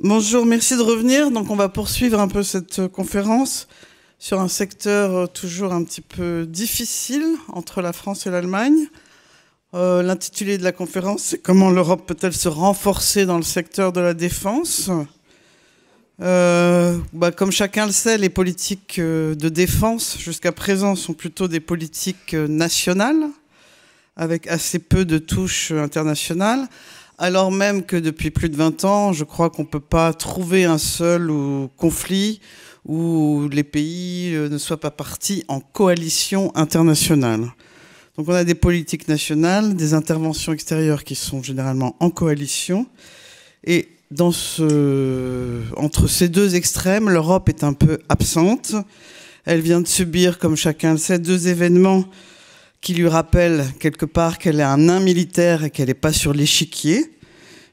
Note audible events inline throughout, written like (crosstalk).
Bonjour, merci de revenir. Donc on va poursuivre un peu cette euh, conférence sur un secteur euh, toujours un petit peu difficile entre la France et l'Allemagne. Euh, l'intitulé de la conférence, c'est comment l'Europe peut-elle se renforcer dans le secteur de la défense bah, Comme chacun le sait, les politiques de défense jusqu'à présent sont plutôt des politiques nationales, avec assez peu de touches internationales alors même que depuis plus de 20 ans, je crois qu'on ne peut pas trouver un seul conflit où les pays euh, ne soient pas partis en coalition internationale. Donc on a des politiques nationales, des interventions extérieures qui sont généralement en coalition. Et entre ces deux extrêmes, l'Europe est un peu absente. Elle vient de subir, comme chacun le sait, deux événements qui lui rappelle quelque part qu'elle est un nain militaire et qu'elle n'est pas sur l'échiquier,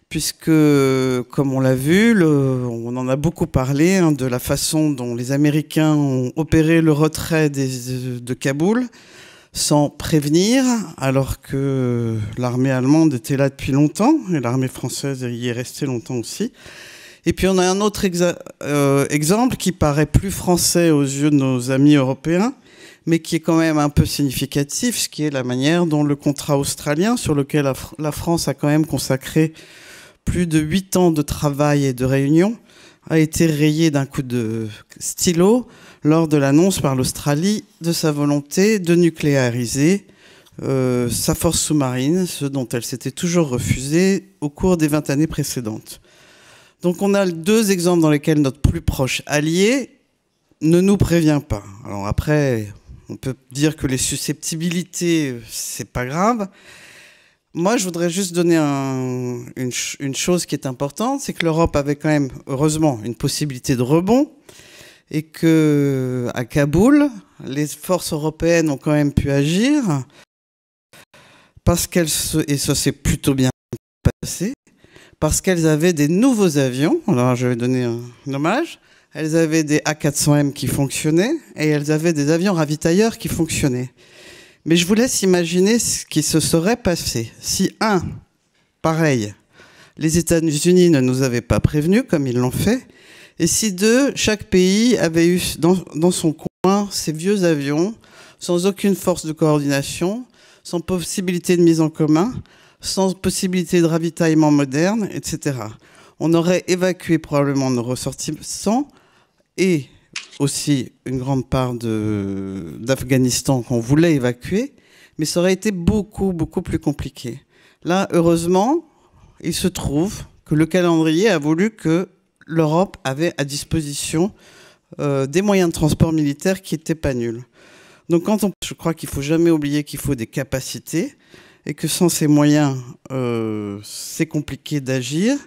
puisque, comme on l'a vu, on en a beaucoup parlé hein, de la façon dont les Américains ont opéré le retrait de Kaboul sans prévenir, alors que l'armée allemande était là depuis longtemps, et l'armée française y est restée longtemps aussi. Et puis on a un autre euh, exemple qui paraît plus français aux yeux de nos amis européens, mais qui est quand même un peu significatif, ce qui est la manière dont le contrat australien, sur lequel la, France a quand même consacré plus de huit ans de travail et de réunion a été rayé d'un coup de stylo lors de l'annonce par l'Australie de sa volonté de nucléariser euh, sa force sous-marine, ce dont elle s'était toujours refusée au cours des 20 années précédentes. Donc on a deux exemples dans lesquels notre plus proche allié ne nous prévient pas. Alors après, on peut dire que les susceptibilités, c'est pas grave. Moi, je voudrais juste donner une, une, chose qui est importante, c'est que l'Europe avait quand même, heureusement, une possibilité de rebond, et que à Kaboul, les forces européennes ont quand même pu agir, parce qu'elles et ça s'est plutôt bien passé, parce qu'elles avaient des nouveaux avions. Alors, je vais donner un hommage elles avaient des A400M qui fonctionnaient et elles avaient des avions ravitailleurs qui fonctionnaient. Mais je vous laisse imaginer ce qui se serait passé si, un, pareil, les États-Unis ne nous avaient pas prévenus comme ils l'ont fait, et si, deux, chaque pays avait eu dans, son coin ses vieux avions sans aucune force de coordination, sans possibilité de mise en commun, sans possibilité de ravitaillement moderne, etc on aurait évacué probablement nos ressortissants, et aussi une grande part d'Afghanistan qu'on voulait évacuer, mais ça aurait été beaucoup, beaucoup plus compliqué. Là, heureusement, il se trouve que le calendrier a voulu que l'Europe avait à disposition euh, des moyens de transport militaire qui n'étaient pas nuls. Donc quand on, je crois qu'il faut jamais oublier qu'il faut des capacités et que sans ces moyens, euh, c'est compliqué d'agir.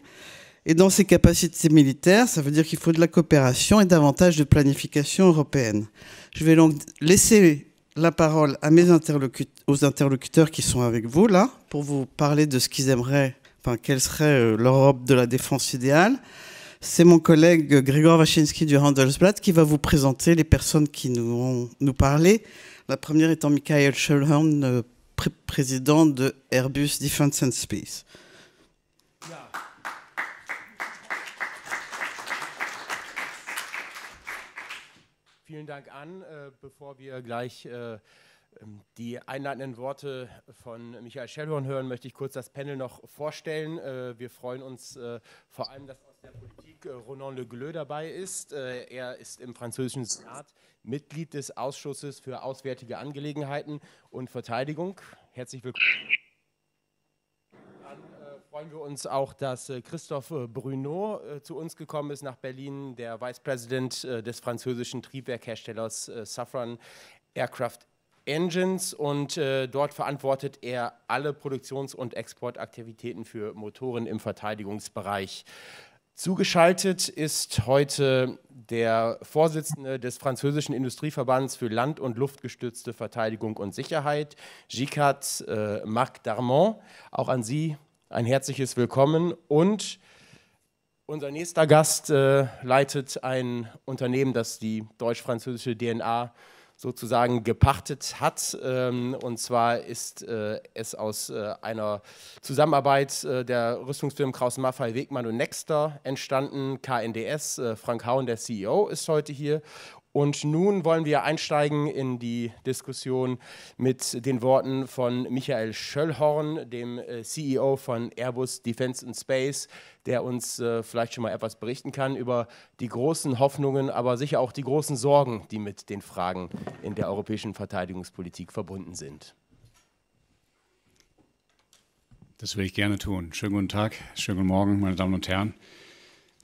Et dans ces capacités militaires, ça veut dire qu'il faut de la coopération et davantage de planification européenne. Je vais donc laisser la parole à mes aux interlocuteurs qui sont avec vous là, pour vous parler de ce qu'ils aimeraient, enfin, quelle serait euh, l'Europe de la défense idéale. C'est mon collègue Grégor Wachinski du Handelsblatt qui va vous présenter les personnes qui nous ont nous parlé. La première étant Michael Schellhorn, euh, président de Airbus Defense and Space. vielen Dank an. Äh, bevor wir gleich äh, ähm, die einleitenden Worte von Michael Schellhorn hören, möchte ich kurz das Panel noch vorstellen. Äh, wir freuen uns äh, vor allem, dass aus der Politik äh, Ronan Le Gleu dabei ist. Äh, er ist im französischen Senat Mitglied des Ausschusses für Auswärtige Angelegenheiten und Verteidigung. Herzlich willkommen freuen wir uns auch, dass äh, Christophe Bruno äh, zu uns gekommen ist nach Berlin, der Vice President äh, des französischen Triebwerkherstellers Safran Aircraft Engines und dort verantwortet er alle Produktions- und Exportaktivitäten für Motoren im Verteidigungsbereich. Zugeschaltet ist heute der Vorsitzende des französischen Industrieverbands für Land- und Luftgestützte Verteidigung und Sicherheit, GICAT äh, Marc Darmon. Auch an Sie, ein herzliches Willkommen und unser nächster Gast äh, leitet ein Unternehmen, das die deutsch-französische DNA sozusagen gepachtet hat. Ähm, und zwar ist äh, es aus äh, einer Zusammenarbeit äh, der Rüstungsfirmen Kraus Maffei, Wegmann und Nexter entstanden. KNDS, äh, Frank Hauen, der CEO, ist heute hier. Und nun wollen wir einsteigen in die Diskussion mit den Worten von Michael Schöllhorn, dem äh, CEO von Airbus Defense and Space, der uns äh, vielleicht schon mal etwas berichten kann über die großen Hoffnungen, aber sicher auch die großen Sorgen, die mit den Fragen in der europäischen Verteidigungspolitik verbunden sind. Das will ich gerne tun. Schönen guten Tag, schönen guten Morgen, meine Damen und Herren.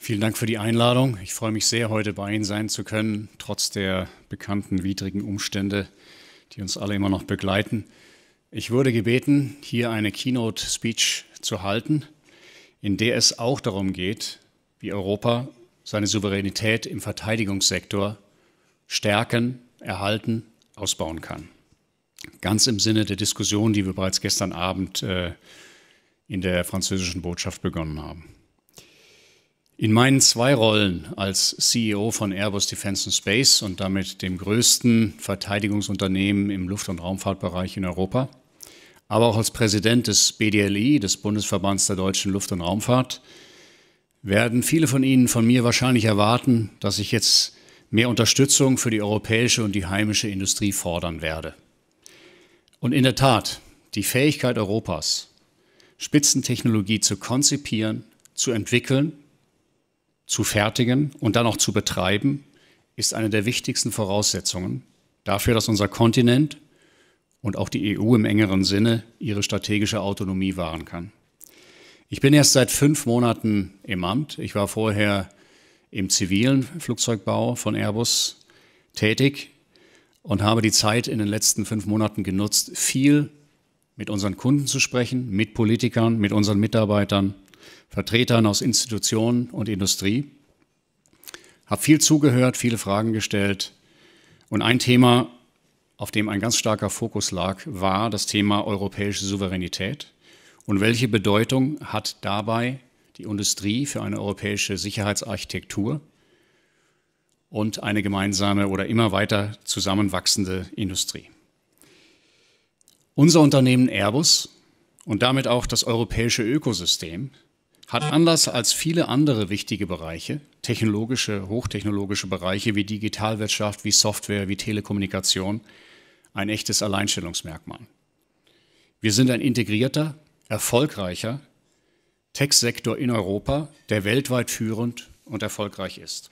Vielen Dank für die Einladung. Ich freue mich sehr, heute bei Ihnen sein zu können, trotz der bekannten widrigen Umstände, die uns alle immer noch begleiten. Ich wurde gebeten, hier eine Keynote-Speech zu halten, in der es auch darum geht, wie Europa seine Souveränität im Verteidigungssektor stärken, erhalten, ausbauen kann. Ganz im Sinne der Diskussion, die wir bereits gestern Abend äh, in der französischen Botschaft begonnen haben. In meinen zwei Rollen als CEO von Airbus Defence and Space und damit dem größten Verteidigungsunternehmen im Luft- und Raumfahrtbereich in Europa, aber auch als Präsident des BDLI, des Bundesverbands der deutschen Luft- und Raumfahrt, werden viele von Ihnen von mir wahrscheinlich erwarten, dass ich jetzt mehr Unterstützung für die europäische und die heimische Industrie fordern werde. Und in der Tat, die Fähigkeit Europas, Spitzentechnologie zu konzipieren, zu entwickeln zu fertigen und dann auch zu betreiben, ist eine der wichtigsten Voraussetzungen dafür, dass unser Kontinent und auch die EU im engeren Sinne ihre strategische Autonomie wahren kann. Ich bin erst seit fünf Monaten im Amt. Ich war vorher im zivilen Flugzeugbau von Airbus tätig und habe die Zeit in den letzten fünf Monaten genutzt, viel mit unseren Kunden zu sprechen, mit Politikern, mit unseren Mitarbeitern, Vertretern aus Institutionen und Industrie. Habe viel zugehört, viele Fragen gestellt. Und ein Thema, auf dem ein ganz starker Fokus lag, war das Thema europäische Souveränität. Und welche Bedeutung hat dabei die Industrie für eine europäische Sicherheitsarchitektur und eine gemeinsame oder immer weiter zusammenwachsende Industrie? Unser Unternehmen Airbus und damit auch das europäische Ökosystem hat anders als viele andere wichtige Bereiche, technologische, hochtechnologische Bereiche wie Digitalwirtschaft, wie Software, wie Telekommunikation, ein echtes Alleinstellungsmerkmal. Wir sind ein integrierter, erfolgreicher Tech-Sektor in Europa, der weltweit führend und erfolgreich ist.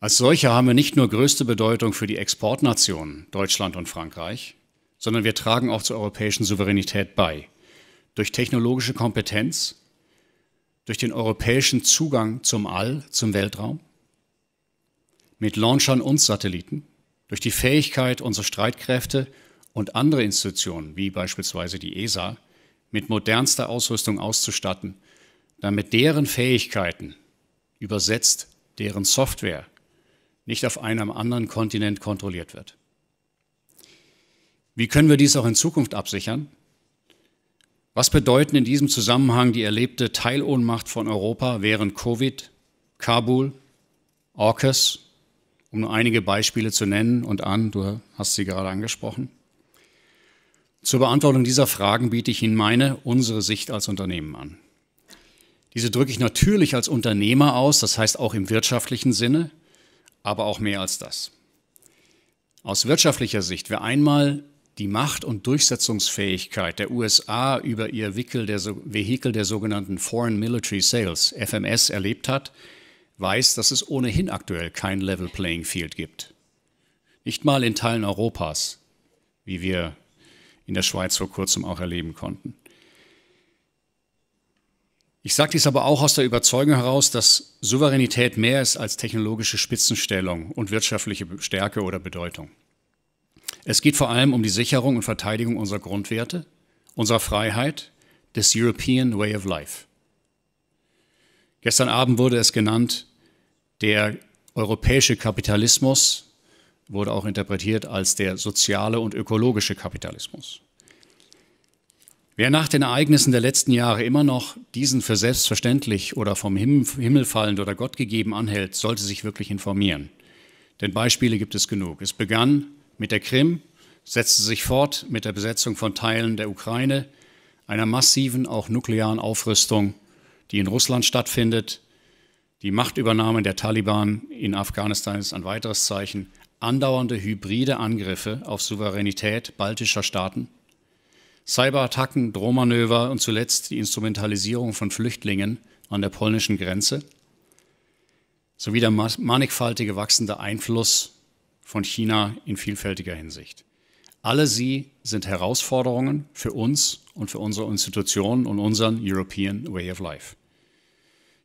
Als solcher haben wir nicht nur größte Bedeutung für die Exportnationen Deutschland und Frankreich, sondern wir tragen auch zur europäischen Souveränität bei durch technologische Kompetenz, durch den europäischen Zugang zum All, zum Weltraum, mit Launchern und Satelliten, durch die Fähigkeit unserer Streitkräfte und andere Institutionen, wie beispielsweise die ESA, mit modernster Ausrüstung auszustatten, damit deren Fähigkeiten, übersetzt deren Software, nicht auf einem anderen Kontinent kontrolliert wird. Wie können wir dies auch in Zukunft absichern? Was bedeuten in diesem Zusammenhang die erlebte Teilohnmacht von Europa während Covid, Kabul, AUKUS, um nur einige Beispiele zu nennen und an, du hast sie gerade angesprochen? Zur Beantwortung dieser Fragen biete ich Ihnen meine, unsere Sicht als Unternehmen an. Diese drücke ich natürlich als Unternehmer aus, das heißt auch im wirtschaftlichen Sinne, aber auch mehr als das. Aus wirtschaftlicher Sicht, wer einmal die Macht und Durchsetzungsfähigkeit der USA über ihr Vehikel der sogenannten Foreign Military Sales, FMS, erlebt hat, weiß, dass es ohnehin aktuell kein Level Playing Field gibt. Nicht mal in Teilen Europas, wie wir in der Schweiz vor kurzem auch erleben konnten. Ich sage dies aber auch aus der Überzeugung heraus, dass Souveränität mehr ist als technologische Spitzenstellung und wirtschaftliche Stärke oder Bedeutung. Es geht vor allem um die Sicherung und Verteidigung unserer Grundwerte, unserer Freiheit, des European Way of Life. Gestern Abend wurde es genannt, der europäische Kapitalismus wurde auch interpretiert als der soziale und ökologische Kapitalismus. Wer nach den Ereignissen der letzten Jahre immer noch diesen für selbstverständlich oder vom Himmel fallend oder Gott gegeben anhält, sollte sich wirklich informieren. Denn Beispiele gibt es genug. Es begann mit der Krim setzte sich fort mit der Besetzung von Teilen der Ukraine, einer massiven, auch nuklearen Aufrüstung, die in Russland stattfindet. Die Machtübernahme der Taliban in Afghanistan ist ein weiteres Zeichen. Andauernde hybride Angriffe auf Souveränität baltischer Staaten. Cyberattacken, Drohmanöver und zuletzt die Instrumentalisierung von Flüchtlingen an der polnischen Grenze sowie der mannigfaltige wachsende Einfluss von China in vielfältiger Hinsicht. Alle sie sind Herausforderungen für uns und für unsere Institutionen und unseren European Way of Life.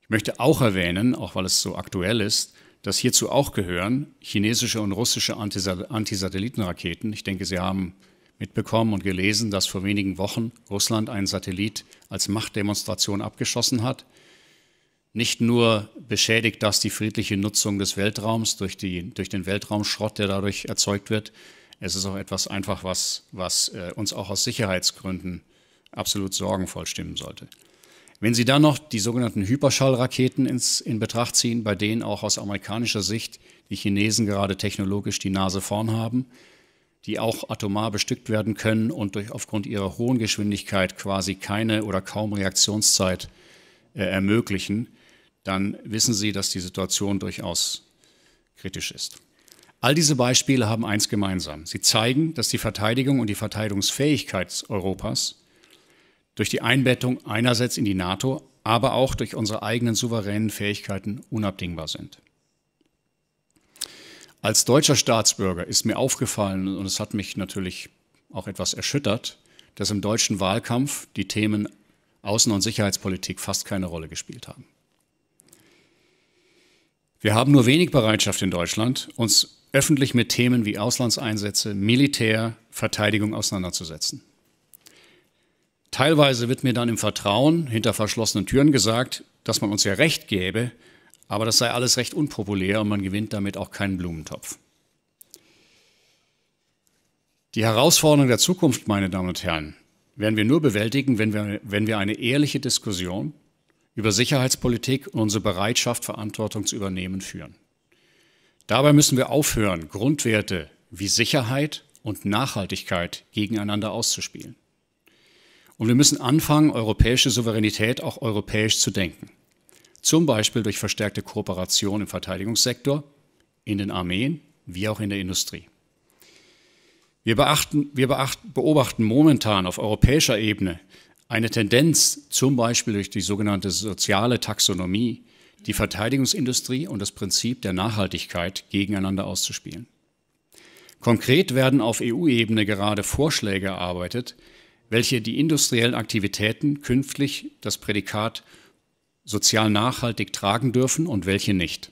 Ich möchte auch erwähnen, auch weil es so aktuell ist, dass hierzu auch gehören chinesische und russische Antisatellitenraketen. Ich denke, Sie haben mitbekommen und gelesen, dass vor wenigen Wochen Russland einen Satellit als Machtdemonstration abgeschossen hat nicht nur beschädigt das die friedliche Nutzung des Weltraums durch, die, durch den Weltraumschrott, der dadurch erzeugt wird, es ist auch etwas einfach, was, was äh, uns auch aus Sicherheitsgründen absolut sorgenvoll stimmen sollte. Wenn Sie dann noch die sogenannten Hyperschallraketen ins, in Betracht ziehen, bei denen auch aus amerikanischer Sicht die Chinesen gerade technologisch die Nase vorn haben, die auch atomar bestückt werden können und durch aufgrund ihrer hohen Geschwindigkeit quasi keine oder kaum Reaktionszeit äh, ermöglichen, dann wissen Sie, dass die Situation durchaus kritisch ist. All diese Beispiele haben eins gemeinsam. Sie zeigen, dass die Verteidigung und die Verteidigungsfähigkeit Europas durch die Einbettung einerseits in die NATO, aber auch durch unsere eigenen souveränen Fähigkeiten unabdingbar sind. Als deutscher Staatsbürger ist mir aufgefallen, und es hat mich natürlich auch etwas erschüttert, dass im deutschen Wahlkampf die Themen Außen- und Sicherheitspolitik fast keine Rolle gespielt haben. Wir haben nur wenig Bereitschaft in Deutschland, uns öffentlich mit Themen wie Auslandseinsätze, Militär, Verteidigung auseinanderzusetzen. Teilweise wird mir dann im Vertrauen hinter verschlossenen Türen gesagt, dass man uns ja recht gäbe, aber das sei alles recht unpopulär und man gewinnt damit auch keinen Blumentopf. Die Herausforderung der Zukunft, meine Damen und Herren, werden wir nur bewältigen, wenn wir, wenn wir eine ehrliche Diskussion über Sicherheitspolitik und unsere Bereitschaft, Verantwortung zu übernehmen, führen. Dabei müssen wir aufhören, Grundwerte wie Sicherheit und Nachhaltigkeit gegeneinander auszuspielen. Und wir müssen anfangen, europäische Souveränität auch europäisch zu denken. Zum Beispiel durch verstärkte Kooperation im Verteidigungssektor, in den Armeen wie auch in der Industrie. Wir, beachten, wir beachten, beobachten momentan auf europäischer Ebene eine Tendenz, zum Beispiel durch die sogenannte soziale Taxonomie, die Verteidigungsindustrie und das Prinzip der Nachhaltigkeit gegeneinander auszuspielen. Konkret werden auf EU-Ebene gerade Vorschläge erarbeitet, welche die industriellen Aktivitäten künftig das Prädikat sozial nachhaltig tragen dürfen und welche nicht.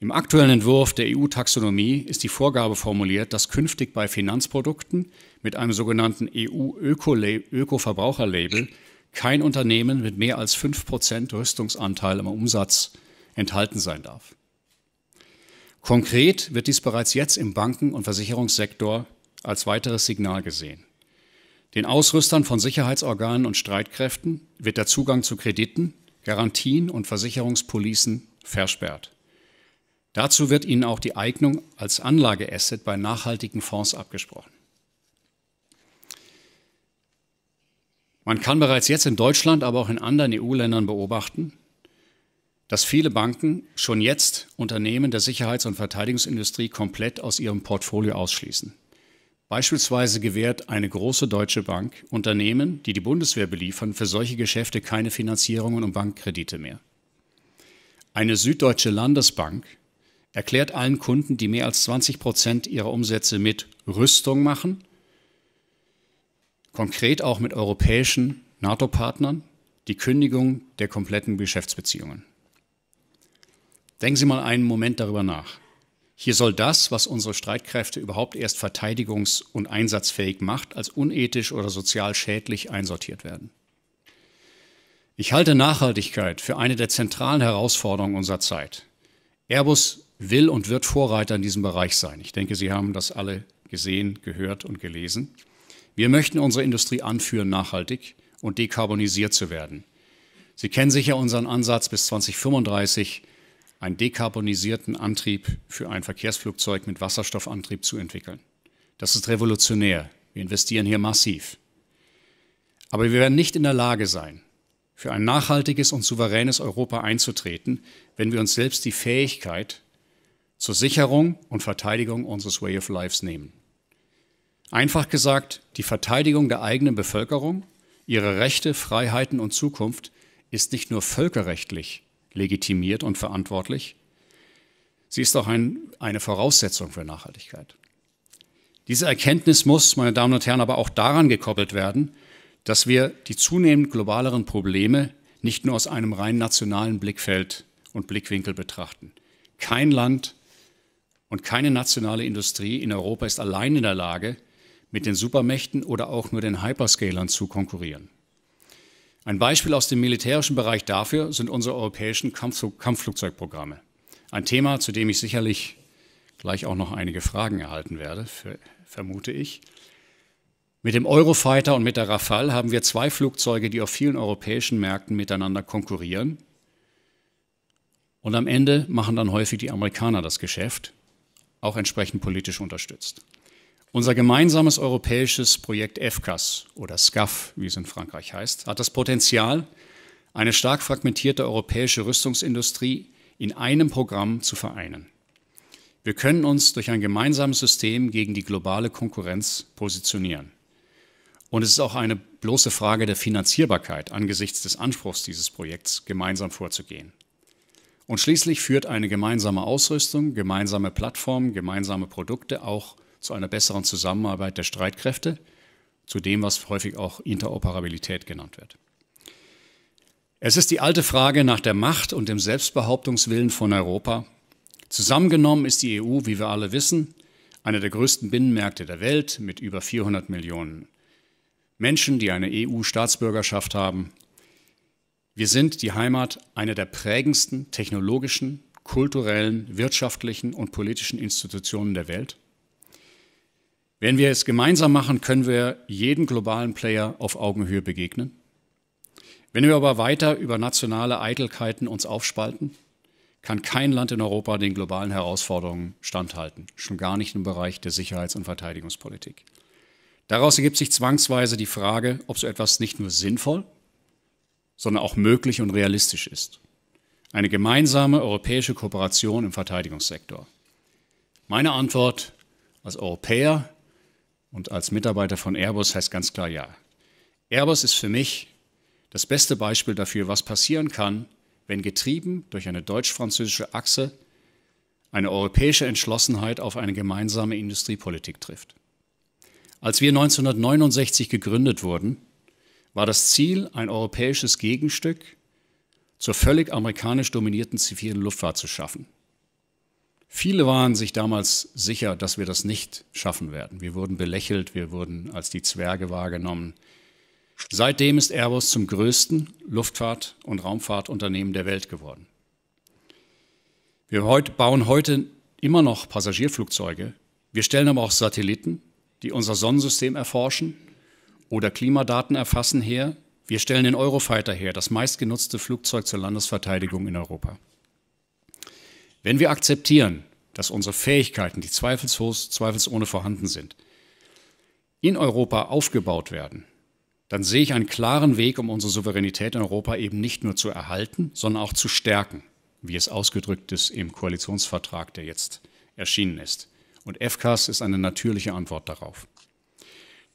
Im aktuellen Entwurf der EU-Taxonomie ist die Vorgabe formuliert, dass künftig bei Finanzprodukten mit einem sogenannten EU-Öko-Verbraucherlabel kein Unternehmen mit mehr als 5% Rüstungsanteil im Umsatz enthalten sein darf. Konkret wird dies bereits jetzt im Banken- und Versicherungssektor als weiteres Signal gesehen. Den Ausrüstern von Sicherheitsorganen und Streitkräften wird der Zugang zu Krediten, Garantien und Versicherungspolicen versperrt. Dazu wird Ihnen auch die Eignung als Anlageasset bei nachhaltigen Fonds abgesprochen. Man kann bereits jetzt in Deutschland, aber auch in anderen EU-Ländern beobachten, dass viele Banken schon jetzt Unternehmen der Sicherheits- und Verteidigungsindustrie komplett aus ihrem Portfolio ausschließen. Beispielsweise gewährt eine große deutsche Bank Unternehmen, die die Bundeswehr beliefern, für solche Geschäfte keine Finanzierungen und Bankkredite mehr. Eine süddeutsche Landesbank erklärt allen Kunden, die mehr als 20 Prozent ihrer Umsätze mit Rüstung machen, konkret auch mit europäischen NATO-Partnern, die Kündigung der kompletten Geschäftsbeziehungen. Denken Sie mal einen Moment darüber nach. Hier soll das, was unsere Streitkräfte überhaupt erst verteidigungs- und einsatzfähig macht, als unethisch oder sozial schädlich einsortiert werden. Ich halte Nachhaltigkeit für eine der zentralen Herausforderungen unserer Zeit. Airbus will und wird Vorreiter in diesem Bereich sein. Ich denke, Sie haben das alle gesehen, gehört und gelesen. Wir möchten unsere Industrie anführen, nachhaltig und dekarbonisiert zu werden. Sie kennen sicher unseren Ansatz bis 2035, einen dekarbonisierten Antrieb für ein Verkehrsflugzeug mit Wasserstoffantrieb zu entwickeln. Das ist revolutionär. Wir investieren hier massiv. Aber wir werden nicht in der Lage sein, für ein nachhaltiges und souveränes Europa einzutreten, wenn wir uns selbst die Fähigkeit zur Sicherung und Verteidigung unseres Way of Lives nehmen. Einfach gesagt, die Verteidigung der eigenen Bevölkerung, ihre Rechte, Freiheiten und Zukunft ist nicht nur völkerrechtlich legitimiert und verantwortlich, sie ist auch ein, eine Voraussetzung für Nachhaltigkeit. Diese Erkenntnis muss, meine Damen und Herren, aber auch daran gekoppelt werden, dass wir die zunehmend globaleren Probleme nicht nur aus einem rein nationalen Blickfeld und Blickwinkel betrachten. Kein Land, und keine nationale Industrie in Europa ist allein in der Lage, mit den Supermächten oder auch nur den Hyperscalern zu konkurrieren. Ein Beispiel aus dem militärischen Bereich dafür sind unsere europäischen Kampfflug Kampfflugzeugprogramme. Ein Thema, zu dem ich sicherlich gleich auch noch einige Fragen erhalten werde, vermute ich. Mit dem Eurofighter und mit der Rafale haben wir zwei Flugzeuge, die auf vielen europäischen Märkten miteinander konkurrieren. Und am Ende machen dann häufig die Amerikaner das Geschäft, auch entsprechend politisch unterstützt. Unser gemeinsames europäisches Projekt FCAS oder SCAF, wie es in Frankreich heißt, hat das Potenzial, eine stark fragmentierte europäische Rüstungsindustrie in einem Programm zu vereinen. Wir können uns durch ein gemeinsames System gegen die globale Konkurrenz positionieren. Und es ist auch eine bloße Frage der Finanzierbarkeit angesichts des Anspruchs dieses Projekts, gemeinsam vorzugehen. Und schließlich führt eine gemeinsame Ausrüstung, gemeinsame Plattformen, gemeinsame Produkte auch zu einer besseren Zusammenarbeit der Streitkräfte, zu dem, was häufig auch Interoperabilität genannt wird. Es ist die alte Frage nach der Macht und dem Selbstbehauptungswillen von Europa. Zusammengenommen ist die EU, wie wir alle wissen, einer der größten Binnenmärkte der Welt mit über 400 Millionen Menschen, die eine EU-Staatsbürgerschaft haben wir sind die Heimat einer der prägendsten technologischen, kulturellen, wirtschaftlichen und politischen Institutionen der Welt. Wenn wir es gemeinsam machen, können wir jedem globalen Player auf Augenhöhe begegnen. Wenn wir aber weiter über nationale Eitelkeiten uns aufspalten, kann kein Land in Europa den globalen Herausforderungen standhalten, schon gar nicht im Bereich der Sicherheits- und Verteidigungspolitik. Daraus ergibt sich zwangsweise die Frage, ob so etwas nicht nur sinnvoll, sondern auch möglich und realistisch ist. Eine gemeinsame europäische Kooperation im Verteidigungssektor. Meine Antwort als Europäer und als Mitarbeiter von Airbus heißt ganz klar ja. Airbus ist für mich das beste Beispiel dafür, was passieren kann, wenn getrieben durch eine deutsch-französische Achse eine europäische Entschlossenheit auf eine gemeinsame Industriepolitik trifft. Als wir 1969 gegründet wurden, war das Ziel, ein europäisches Gegenstück zur völlig amerikanisch dominierten zivilen Luftfahrt zu schaffen. Viele waren sich damals sicher, dass wir das nicht schaffen werden. Wir wurden belächelt, wir wurden als die Zwerge wahrgenommen. Seitdem ist Airbus zum größten Luftfahrt- und Raumfahrtunternehmen der Welt geworden. Wir bauen heute immer noch Passagierflugzeuge. Wir stellen aber auch Satelliten, die unser Sonnensystem erforschen oder Klimadaten erfassen her. Wir stellen den Eurofighter her, das meistgenutzte Flugzeug zur Landesverteidigung in Europa. Wenn wir akzeptieren, dass unsere Fähigkeiten, die zweifellos, zweifelsohne vorhanden sind, in Europa aufgebaut werden, dann sehe ich einen klaren Weg, um unsere Souveränität in Europa eben nicht nur zu erhalten, sondern auch zu stärken, wie es ausgedrückt ist im Koalitionsvertrag, der jetzt erschienen ist. Und FCAS ist eine natürliche Antwort darauf.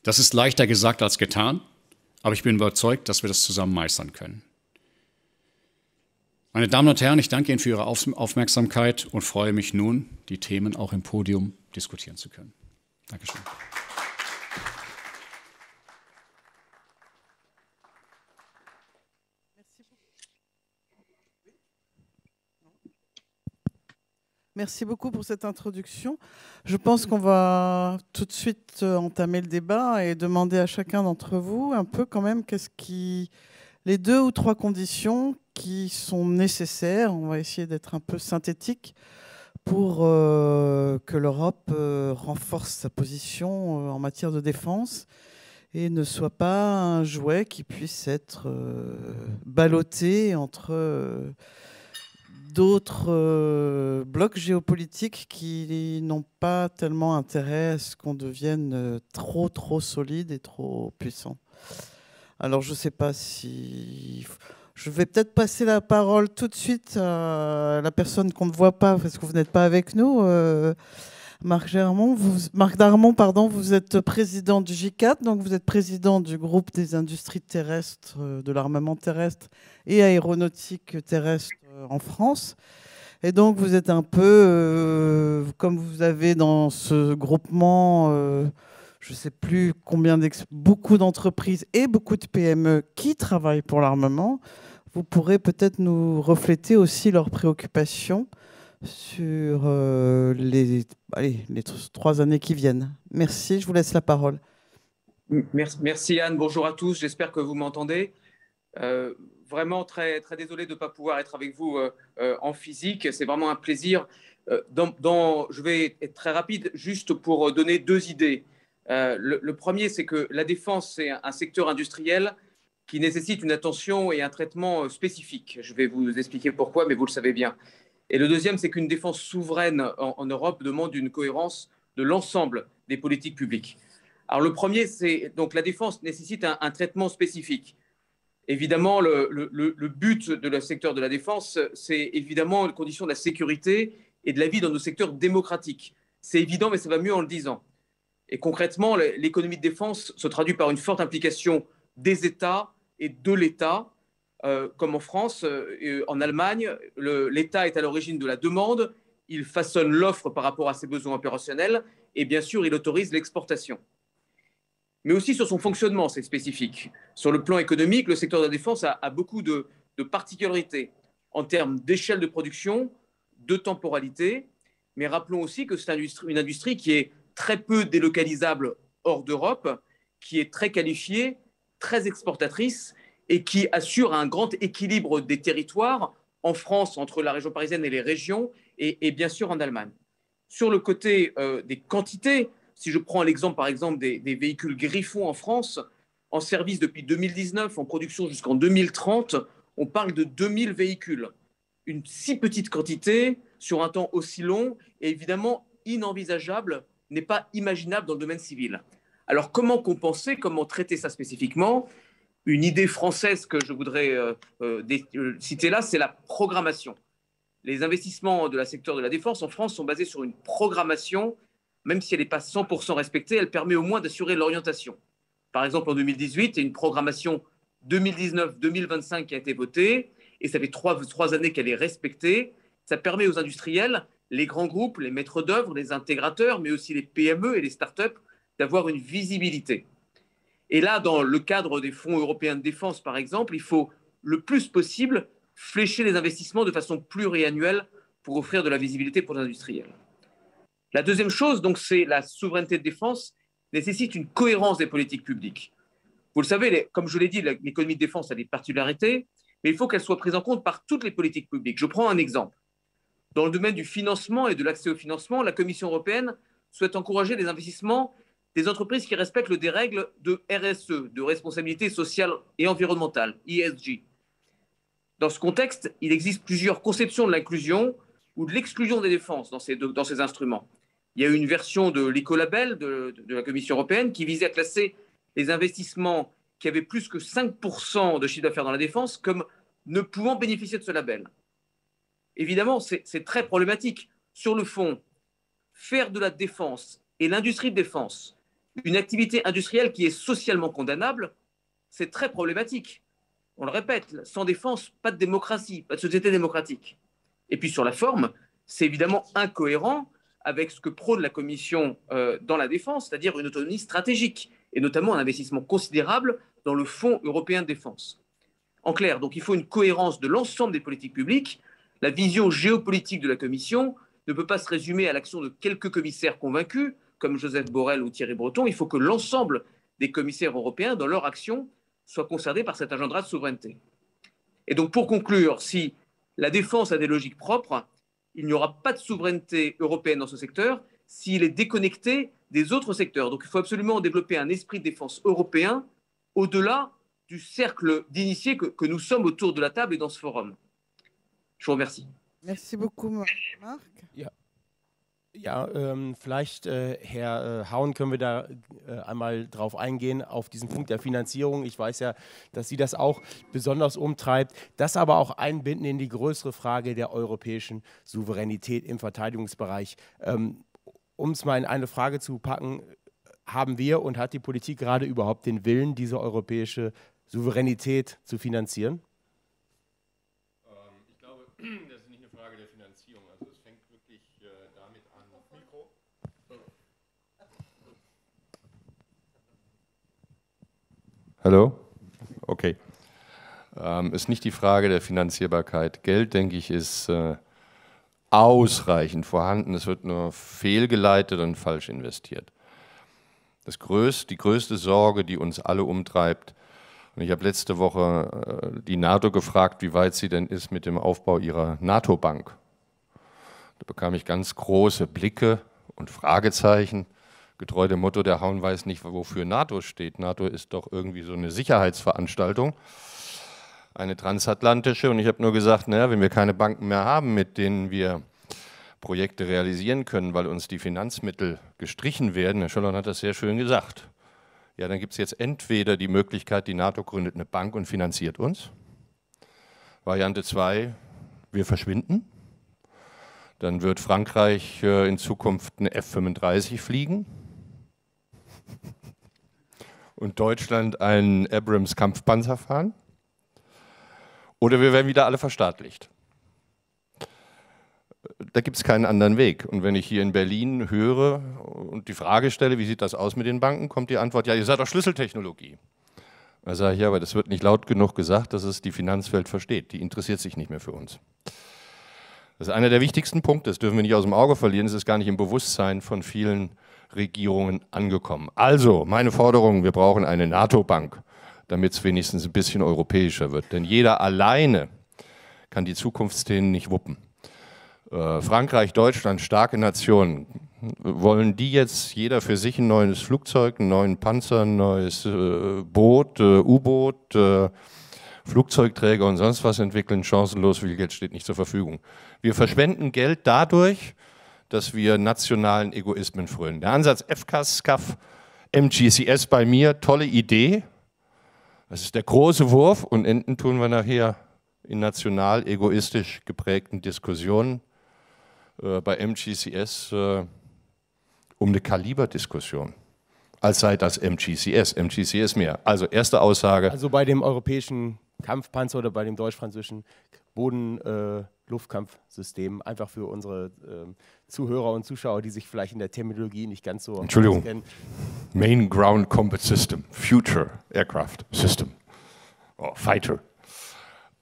Das ist leichter gesagt als getan, aber ich bin überzeugt, dass wir das zusammen meistern können. Meine Damen und Herren, ich danke Ihnen für Ihre Aufmerksamkeit und freue mich nun, die Themen auch im Podium diskutieren zu können. Dankeschön. Merci beaucoup pour cette introduction. Je pense qu'on va tout de suite euh, entamer le débat et demander à chacun d'entre vous un peu quand même qu'est-ce qui les deux ou trois conditions qui sont nécessaires. On va essayer d'être un peu synthétique pour euh, que l'Europe euh, renforce sa position en matière de défense et ne soit pas un jouet qui puisse être ballotté entre d'autres euh, blocs géopolitiques qui n'ont pas tellement intérêt à ce qu'on devienne euh, trop, trop solide et trop puissant. Alors, je ne sais pas si. Je vais peut-être passer la parole tout de suite à la personne qu'on ne voit pas parce que vous n'êtes pas avec nous. Euh, Marc, Darmont, vous, Marc Darmon, pardon, vous êtes président du G4, donc vous êtes président du groupe des industries terrestres, de l'armement terrestre et aéronautique terrestre euh, en France. Et donc vous êtes un peu, euh, comme vous avez dans ce groupement, euh, je ne sais plus combien, beaucoup d'entreprises et beaucoup de PME qui travaillent pour l'armement, vous pourrez peut-être nous refléter aussi leurs préoccupations sur les, les trois années qui viennent. Merci, je vous laisse la parole. Merci, merci Anne, bonjour à tous, j'espère que vous m'entendez vraiment très, très désolé de ne pas pouvoir être avec vous euh, euh, en physique. C'est vraiment un plaisir. Euh, je vais être très rapide, juste pour donner deux idées. Le, premier, c'est que la défense, c'est un secteur industriel qui nécessite une attention et un traitement spécifique. Je vais vous expliquer pourquoi, mais vous le savez bien. Et le deuxième, c'est qu'une défense souveraine en, Europe demande une cohérence de l'ensemble des politiques publiques. Alors le premier, c'est donc la défense nécessite un, traitement spécifique. Évidemment, le, but de secteur de la défense, c'est évidemment une condition de la sécurité et de la vie dans nos secteurs démocratiques. C'est évident, mais ça va mieux en le disant. Et concrètement, l'économie de défense se traduit par une forte implication des États et de l'État. Euh, comme en France, euh, et en Allemagne, l'État est à l'origine de la demande, il façonne l'offre par rapport à ses besoins opérationnels et bien sûr, il autorise l'exportation mais aussi sur son fonctionnement, c'est spécifique. Sur le plan économique, le secteur de la défense a, beaucoup de, particularités en termes d'échelle de production, de temporalité, mais rappelons aussi que c'est une industrie qui est très peu délocalisable hors d'Europe, qui est très qualifiée, très exportatrice et qui assure un grand équilibre des territoires en France entre la région parisienne et les régions et, bien sûr en Allemagne. Sur le côté euh, des quantités, si je prends l'exemple, par exemple, des, véhicules Griffon en France, en service depuis 2019, en production jusqu'en 2030, on parle de 2000 véhicules. Une si petite quantité sur un temps aussi long est évidemment inenvisageable, n'est pas imaginable dans le domaine civil. Alors comment compenser, comment traiter ça spécifiquement Une idée française que je voudrais euh, euh, euh, citer là, c'est la programmation. Les investissements de la secteur de la défense en France sont basés sur une programmation même si elle n'est pas 100% respectée, elle permet au moins d'assurer l'orientation. Par exemple, en 2018, il y a une programmation 2019-2025 qui a été votée, et ça fait trois, années qu'elle est respectée. Ça permet aux industriels, les grands groupes, les maîtres d'œuvre, les intégrateurs, mais aussi les PME et les start-up, d'avoir une visibilité. Et là, dans le cadre des fonds européens de défense, par exemple, il faut le plus possible flécher les investissements de façon pluriannuelle pour offrir de la visibilité pour les industriels. La deuxième chose, donc, c'est la souveraineté de défense nécessite une cohérence des politiques publiques. Vous le savez, comme je l'ai dit, l'économie de défense a des particularités, mais il faut qu'elle soit prise en compte par toutes les politiques publiques. Je prends un exemple. Dans le domaine du financement et de l'accès au financement, la Commission européenne souhaite encourager les investissements des entreprises qui respectent des règles de RSE, de responsabilité sociale et environnementale, ESG. Dans ce contexte, il existe plusieurs conceptions de l'inclusion ou de l'exclusion des défenses dans ces instruments. Il y a eu une version de l'écolabel de, de, la Commission européenne qui visait à classer les investissements qui avaient plus que 5% de chiffre d'affaires dans la défense comme ne pouvant bénéficier de ce label. Évidemment, c'est très problématique. Sur le fond, faire de la défense et l'industrie de défense une activité industrielle qui est socialement condamnable, c'est très problématique. On le répète, sans défense, pas de démocratie, pas de société démocratique. Et puis sur la forme, c'est évidemment incohérent avec ce que prône la Commission euh, dans la défense, c'est-à-dire une autonomie stratégique, et notamment un investissement considérable dans le Fonds européen de défense. En clair, donc il faut une cohérence de l'ensemble des politiques publiques. La vision géopolitique de la Commission ne peut pas se résumer à l'action de quelques commissaires convaincus, comme Joseph Borrell ou Thierry Breton. Il faut que l'ensemble des commissaires européens, dans leur action, soient concernés par cet agenda de souveraineté. Et donc, pour conclure, si la défense a des logiques propres, il n'y aura pas de souveraineté européenne dans ce secteur s'il est déconnecté des autres secteurs. Donc il faut absolument développer un esprit de défense européen au-delà du cercle d'initiés que, nous sommes autour de la table et dans ce forum. Je vous remercie. Merci beaucoup, Marc. Ja, ähm, vielleicht, äh, Herr äh, Hauen, können wir da äh, einmal drauf eingehen, auf diesen Punkt der Finanzierung. Ich weiß ja, dass Sie das auch besonders umtreibt. Das aber auch einbinden in die größere Frage der europäischen Souveränität im Verteidigungsbereich. Ähm, um es mal in eine Frage zu packen, haben wir und hat die Politik gerade überhaupt den Willen, diese europäische Souveränität zu finanzieren? Ähm, ich glaube, (clears throat) Hallo? Okay. Ähm, ist nicht die Frage der Finanzierbarkeit. Geld, denke ich, ist äh, ausreichend vorhanden. Es wird nur fehlgeleitet und falsch investiert. Das größte, die größte Sorge, die uns alle umtreibt, und ich habe letzte Woche äh, die NATO gefragt, wie weit sie denn ist mit dem Aufbau ihrer NATO-Bank. Da bekam ich ganz große Blicke und Fragezeichen getreu dem Motto, der Hauen weiß nicht, wofür NATO steht. NATO ist doch irgendwie so eine Sicherheitsveranstaltung, eine transatlantische. Und ich habe nur gesagt, naja, wenn wir keine Banken mehr haben, mit denen wir Projekte realisieren können, weil uns die Finanzmittel gestrichen werden, Herr Schollern hat das sehr schön gesagt, ja, dann gibt es jetzt entweder die Möglichkeit, die NATO gründet eine Bank und finanziert uns. Variante 2, wir verschwinden. Dann wird Frankreich äh, in Zukunft eine F-35 fliegen und Deutschland einen Abrams Kampfpanzer fahren. Oder wir werden wieder alle verstaatlicht. Da gibt es keinen anderen Weg. Und wenn ich hier in Berlin höre und die Frage stelle, wie sieht das aus mit den Banken, kommt die Antwort, ja, ihr seid doch Schlüsseltechnologie. Da sage ich, ja, aber das wird nicht laut genug gesagt, dass es die Finanzwelt versteht. Die interessiert sich nicht mehr für uns. Das ist einer der wichtigsten Punkte, das dürfen wir nicht aus dem Auge verlieren. Es ist gar nicht im Bewusstsein von vielen Regierungen angekommen. Also meine Forderung, wir brauchen eine NATO-Bank, damit es wenigstens ein bisschen europäischer wird. Denn jeder alleine kann die Zukunftsthemen nicht wuppen. Äh, Frankreich, Deutschland, starke Nationen. Wollen die jetzt jeder für sich ein neues Flugzeug, einen neuen Panzer, ein neues äh, Boot, äh, U-Boot, Flugzeugträger und sonst was entwickeln? Chancenlos, viel Geld steht nicht zur Verfügung. Wir verschwenden Geld dadurch, dass wir nationalen Egoismen frönen. Der Ansatz FCAS-SCAF, MGCS bei mir, tolle Idee. Das ist der große Wurf und enden tun wir nachher in national egoistisch geprägten Diskussionen. Äh, bei MGCS äh, um eine Kaliberdiskussion als sei das MGCS, MGCS mehr. Also erste Aussage. Also bei dem europäischen Kampfpanzer oder bei dem deutsch-französischen Boden-Luftkampfsystem, äh, einfach für unsere äh, Zuhörer und Zuschauer, die sich vielleicht in der Terminologie nicht ganz so Entschuldigung. Auskennen. Main Ground Combat System, Future Aircraft System, oh, Fighter.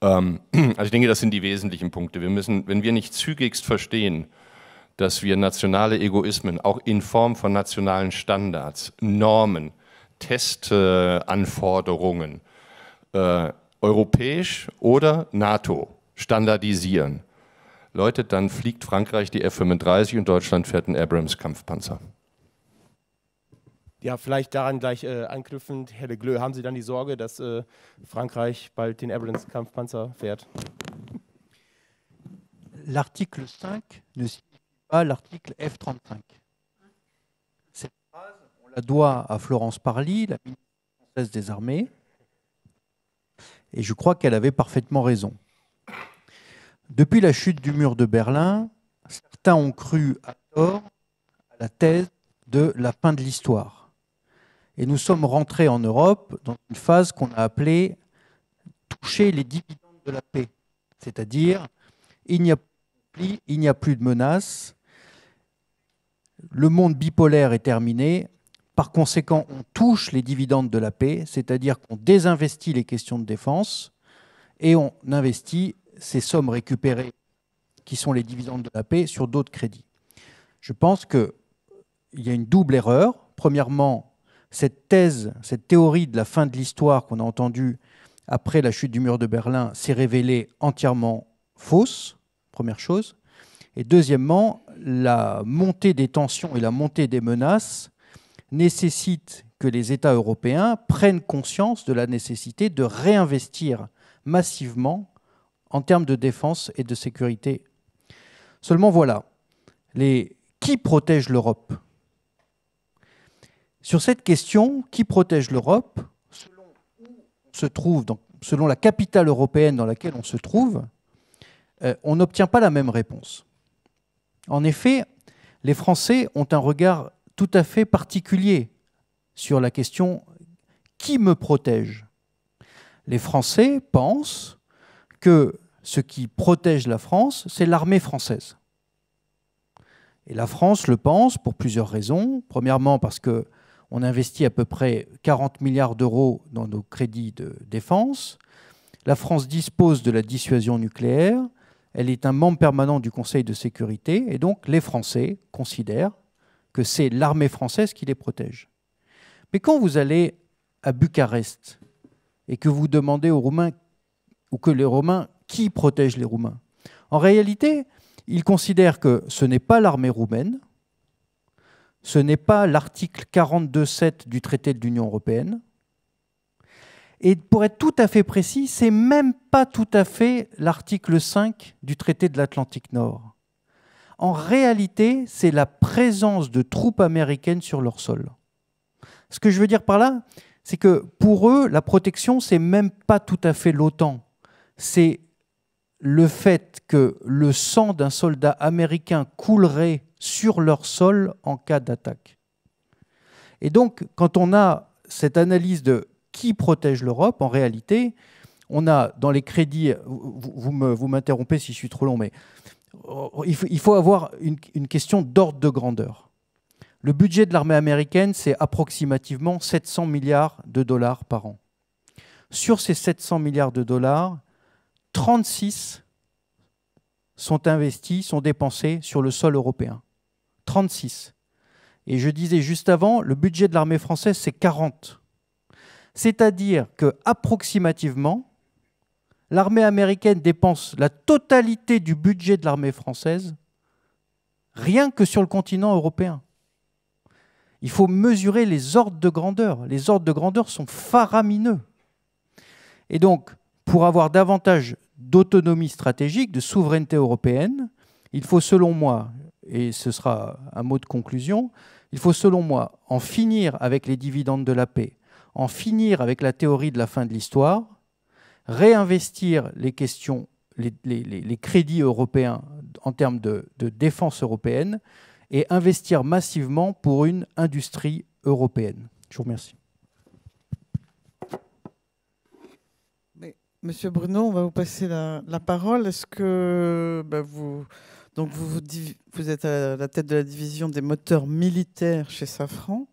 Ähm, (clears throat) also ich denke, das sind die wesentlichen Punkte. Wir müssen, wenn wir nicht zügigst verstehen, dass wir nationale Egoismen auch in Form von nationalen Standards, Normen, Testanforderungen, äh, europäisch oder NATO standardisieren. Leute, dann fliegt Frankreich die F-35 und Deutschland fährt einen Abrams-Kampfpanzer. Ja, vielleicht daran gleich äh, anknüpfend, Herr de Gleu, haben Sie dann die Sorge, dass äh, Frankreich bald den Abrams-Kampfpanzer fährt? L'article 5 ne signifie pas l'article F-35. Cette phrase, on la doit à Florence Parly, la ministre française des Armées, et je crois qu'elle avait parfaitement raison. Depuis la chute du mur de Berlin, certains ont cru à tort à la thèse de la fin de l'histoire. Et nous sommes rentrés en Europe dans une phase qu'on a appelée toucher les dividendes de la paix, c'est-à-dire il n'y a, a plus de menaces, le monde bipolaire est terminé, par conséquent, on touche les dividendes de la paix, c'est-à-dire qu'on désinvestit les questions de défense et on investit ces sommes récupérées, qui sont les dividendes de la paix, sur d'autres crédits. Je pense qu'il y a une double erreur. Premièrement, cette thèse, cette théorie de la fin de l'histoire qu'on a entendue après la chute du mur de Berlin s'est révélée entièrement fausse, première chose. Et deuxièmement, la montée des tensions et la montée des menaces nécessite que les États européens prennent conscience de la nécessité de réinvestir massivement en termes de défense et de sécurité. Seulement voilà, les... qui protège l'Europe Sur cette question, qui protège l'Europe Selon où se trouve, selon la capitale européenne dans laquelle on se trouve, euh, on n'obtient pas la même réponse. En effet, les Français ont un regard tout à fait particulier sur la question qui me protège Les Français pensent que ce qui protège la France, c'est l'armée française. Et la France le pense pour plusieurs raisons. Premièrement, parce que on investit à peu près 40 milliards d'euros dans nos crédits de défense. La France dispose de la dissuasion nucléaire. Elle est un membre permanent du Conseil de sécurité. Et donc, les Français considèrent que c'est l'armée française qui les protège. Mais quand vous allez à Bucarest et que vous demandez aux Roumains, ou que les Romains qui protège les Roumains En réalité, ils considèrent que ce n'est pas l'armée roumaine, ce n'est pas l'article 42.7 du traité de l'Union européenne, et pour être tout à fait précis, c'est même pas tout à fait l'article 5 du traité de l'Atlantique Nord. En réalité, c'est la présence de troupes américaines sur leur sol. Ce que je veux dire par là, c'est que pour eux, la protection, c'est même pas tout à fait l'OTAN. C'est le fait que le sang d'un soldat américain coulerait sur leur sol en cas d'attaque. Et donc, quand on a cette analyse de qui protège l'Europe, en réalité, on a dans les crédits, vous, m'interrompez si je suis trop long, mais oh, il faut, avoir une, question d'ordre de grandeur. Le budget de l'armée américaine, c'est approximativement 700 milliards de dollars par an. Sur ces 700 milliards de dollars, 36 sont investis, sont dépensés sur le sol européen. 36. Et je disais juste avant, le budget de l'armée française, c'est 40. C'est-à-dire que approximativement, l'armée américaine dépense la totalité du budget de l'armée française rien que sur le continent européen. Il faut mesurer les ordres de grandeur. Les ordres de grandeur sont faramineux. Et donc, pour avoir davantage d'autonomie stratégique, de souveraineté européenne, il faut, selon moi, et ce sera un mot de conclusion, il faut, selon moi, en finir avec les dividendes de la paix, en finir avec la théorie de la fin de l'histoire, réinvestir les questions, les, crédits européens en termes de défense européenne et investir massivement pour une industrie européenne. Je vous remercie. Monsieur Bruno, on va vous passer la, parole. Est-ce que bah, vous, donc vous, êtes à la tête de la division des moteurs militaires chez Safran.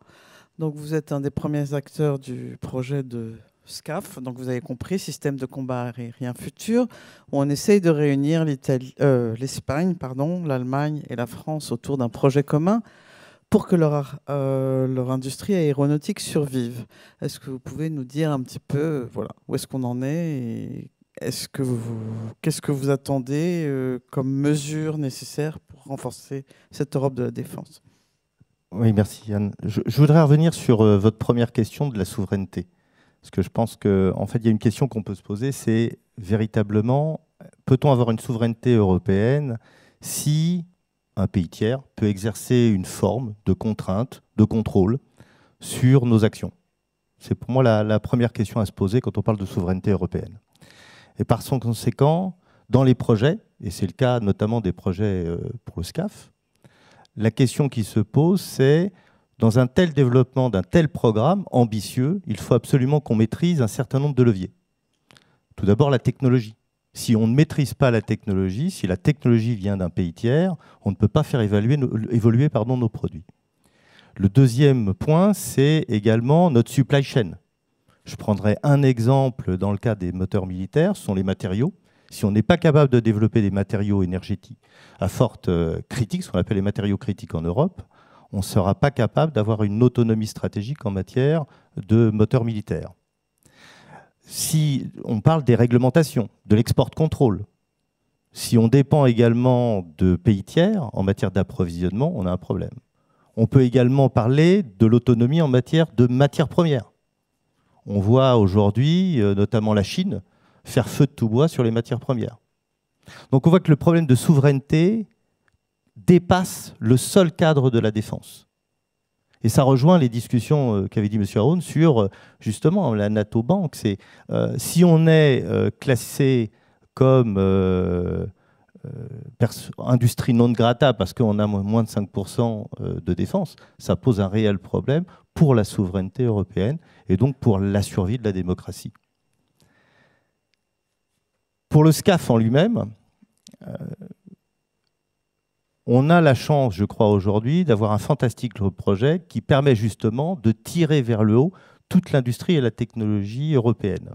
Donc vous êtes un des premiers acteurs du projet de SCAF, donc vous avez compris, système de combat aérien futur, où on essaye de réunir euh, l'Espagne, pardon, l'Allemagne et la France autour d'un projet commun pour que leur, euh, leur industrie aéronautique survive. Est-ce que vous pouvez nous dire un petit peu euh, voilà, où est-ce qu'on en est et est-ce que qu'est-ce que vous attendez euh, comme mesures nécessaires pour renforcer cette Europe de la défense Oui, merci Yann. Je, voudrais revenir sur votre première question de la souveraineté. Parce que je pense qu'en en fait, il y a une question qu'on peut se poser, c'est véritablement, peut-on avoir une souveraineté européenne si un pays tiers, peut exercer une forme de contrainte, de contrôle sur nos actions. C'est pour moi la, la, première question à se poser quand on parle de souveraineté européenne. Et par son conséquent, dans les projets, et c'est le cas notamment des projets euh, pour le SCAF, la question qui se pose, c'est dans un tel développement d'un tel programme ambitieux, il faut absolument qu'on maîtrise un certain nombre de leviers. Tout d'abord, la technologie si on ne maîtrise pas la technologie, si la technologie vient d'un pays tiers, on ne peut pas faire évoluer nos produits. Le deuxième point, c'est également notre supply chain. Je prendrai un exemple dans le cas des moteurs militaires, ce sont les matériaux. Si on n'est pas capable de développer des matériaux énergétiques à forte euh, critique, ce qu'on appelle les matériaux critiques en Europe, on ne sera pas capable d'avoir une autonomie stratégique en matière de moteurs militaires si on parle des réglementations, de l'export contrôle, si on dépend également de pays tiers en matière d'approvisionnement, on a un problème. On peut également parler de l'autonomie en matière de matières premières. On voit aujourd'hui, euh, notamment la Chine, faire feu de tout bois sur les matières premières. Donc on voit que le problème de souveraineté dépasse le seul cadre de la défense. Et ça rejoint les discussions euh, qu'avait dit M. Aoun sur euh, justement la NATO banque euh, si on est classé comme industrie non grata parce qu'on a moins de 5% de défense, ça pose un réel problème pour la souveraineté européenne et donc pour la survie de la démocratie. Pour le SCAF en lui-même, on a la chance, je crois, aujourd'hui d'avoir un fantastique projet qui permet justement de tirer vers le haut toute l'industrie et la technologie européenne.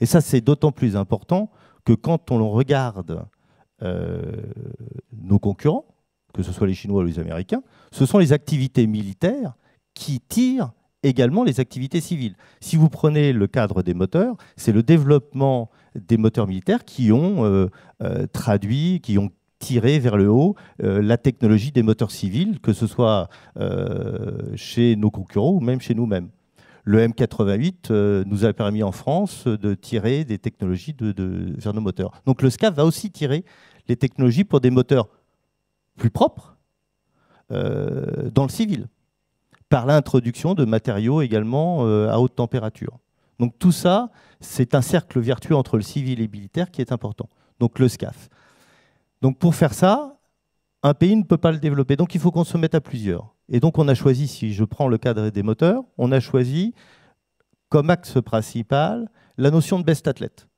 Et ça, c'est d'autant plus important que quand on regarde euh, nos concurrents, que ce soit les Chinois ou les Américains, ce sont les activités militaires qui tirent également les activités civiles. Si vous prenez le cadre des moteurs, c'est le développement des moteurs militaires qui ont euh, euh, traduit, qui ont tirer vers le haut euh, la technologie des moteurs civils, que ce soit euh, chez nos concurrents ou même chez nous-mêmes. Le M88 euh, nous a permis en France de tirer des technologies vers nos moteurs. Donc le SCAF va aussi tirer les technologies pour des moteurs plus propres dans le civil, par l'introduction de matériaux également à haute température. Donc tout ça, c'est un cercle vertueux entre le civil et le militaire qui est important. Donc le SCAF. Donc pour faire ça, un pays ne peut pas le développer. Donc il faut qu'on se mette à plusieurs. Et donc on a choisi, si je prends le cadre des moteurs, on a choisi comme axe principal la notion de best athlète.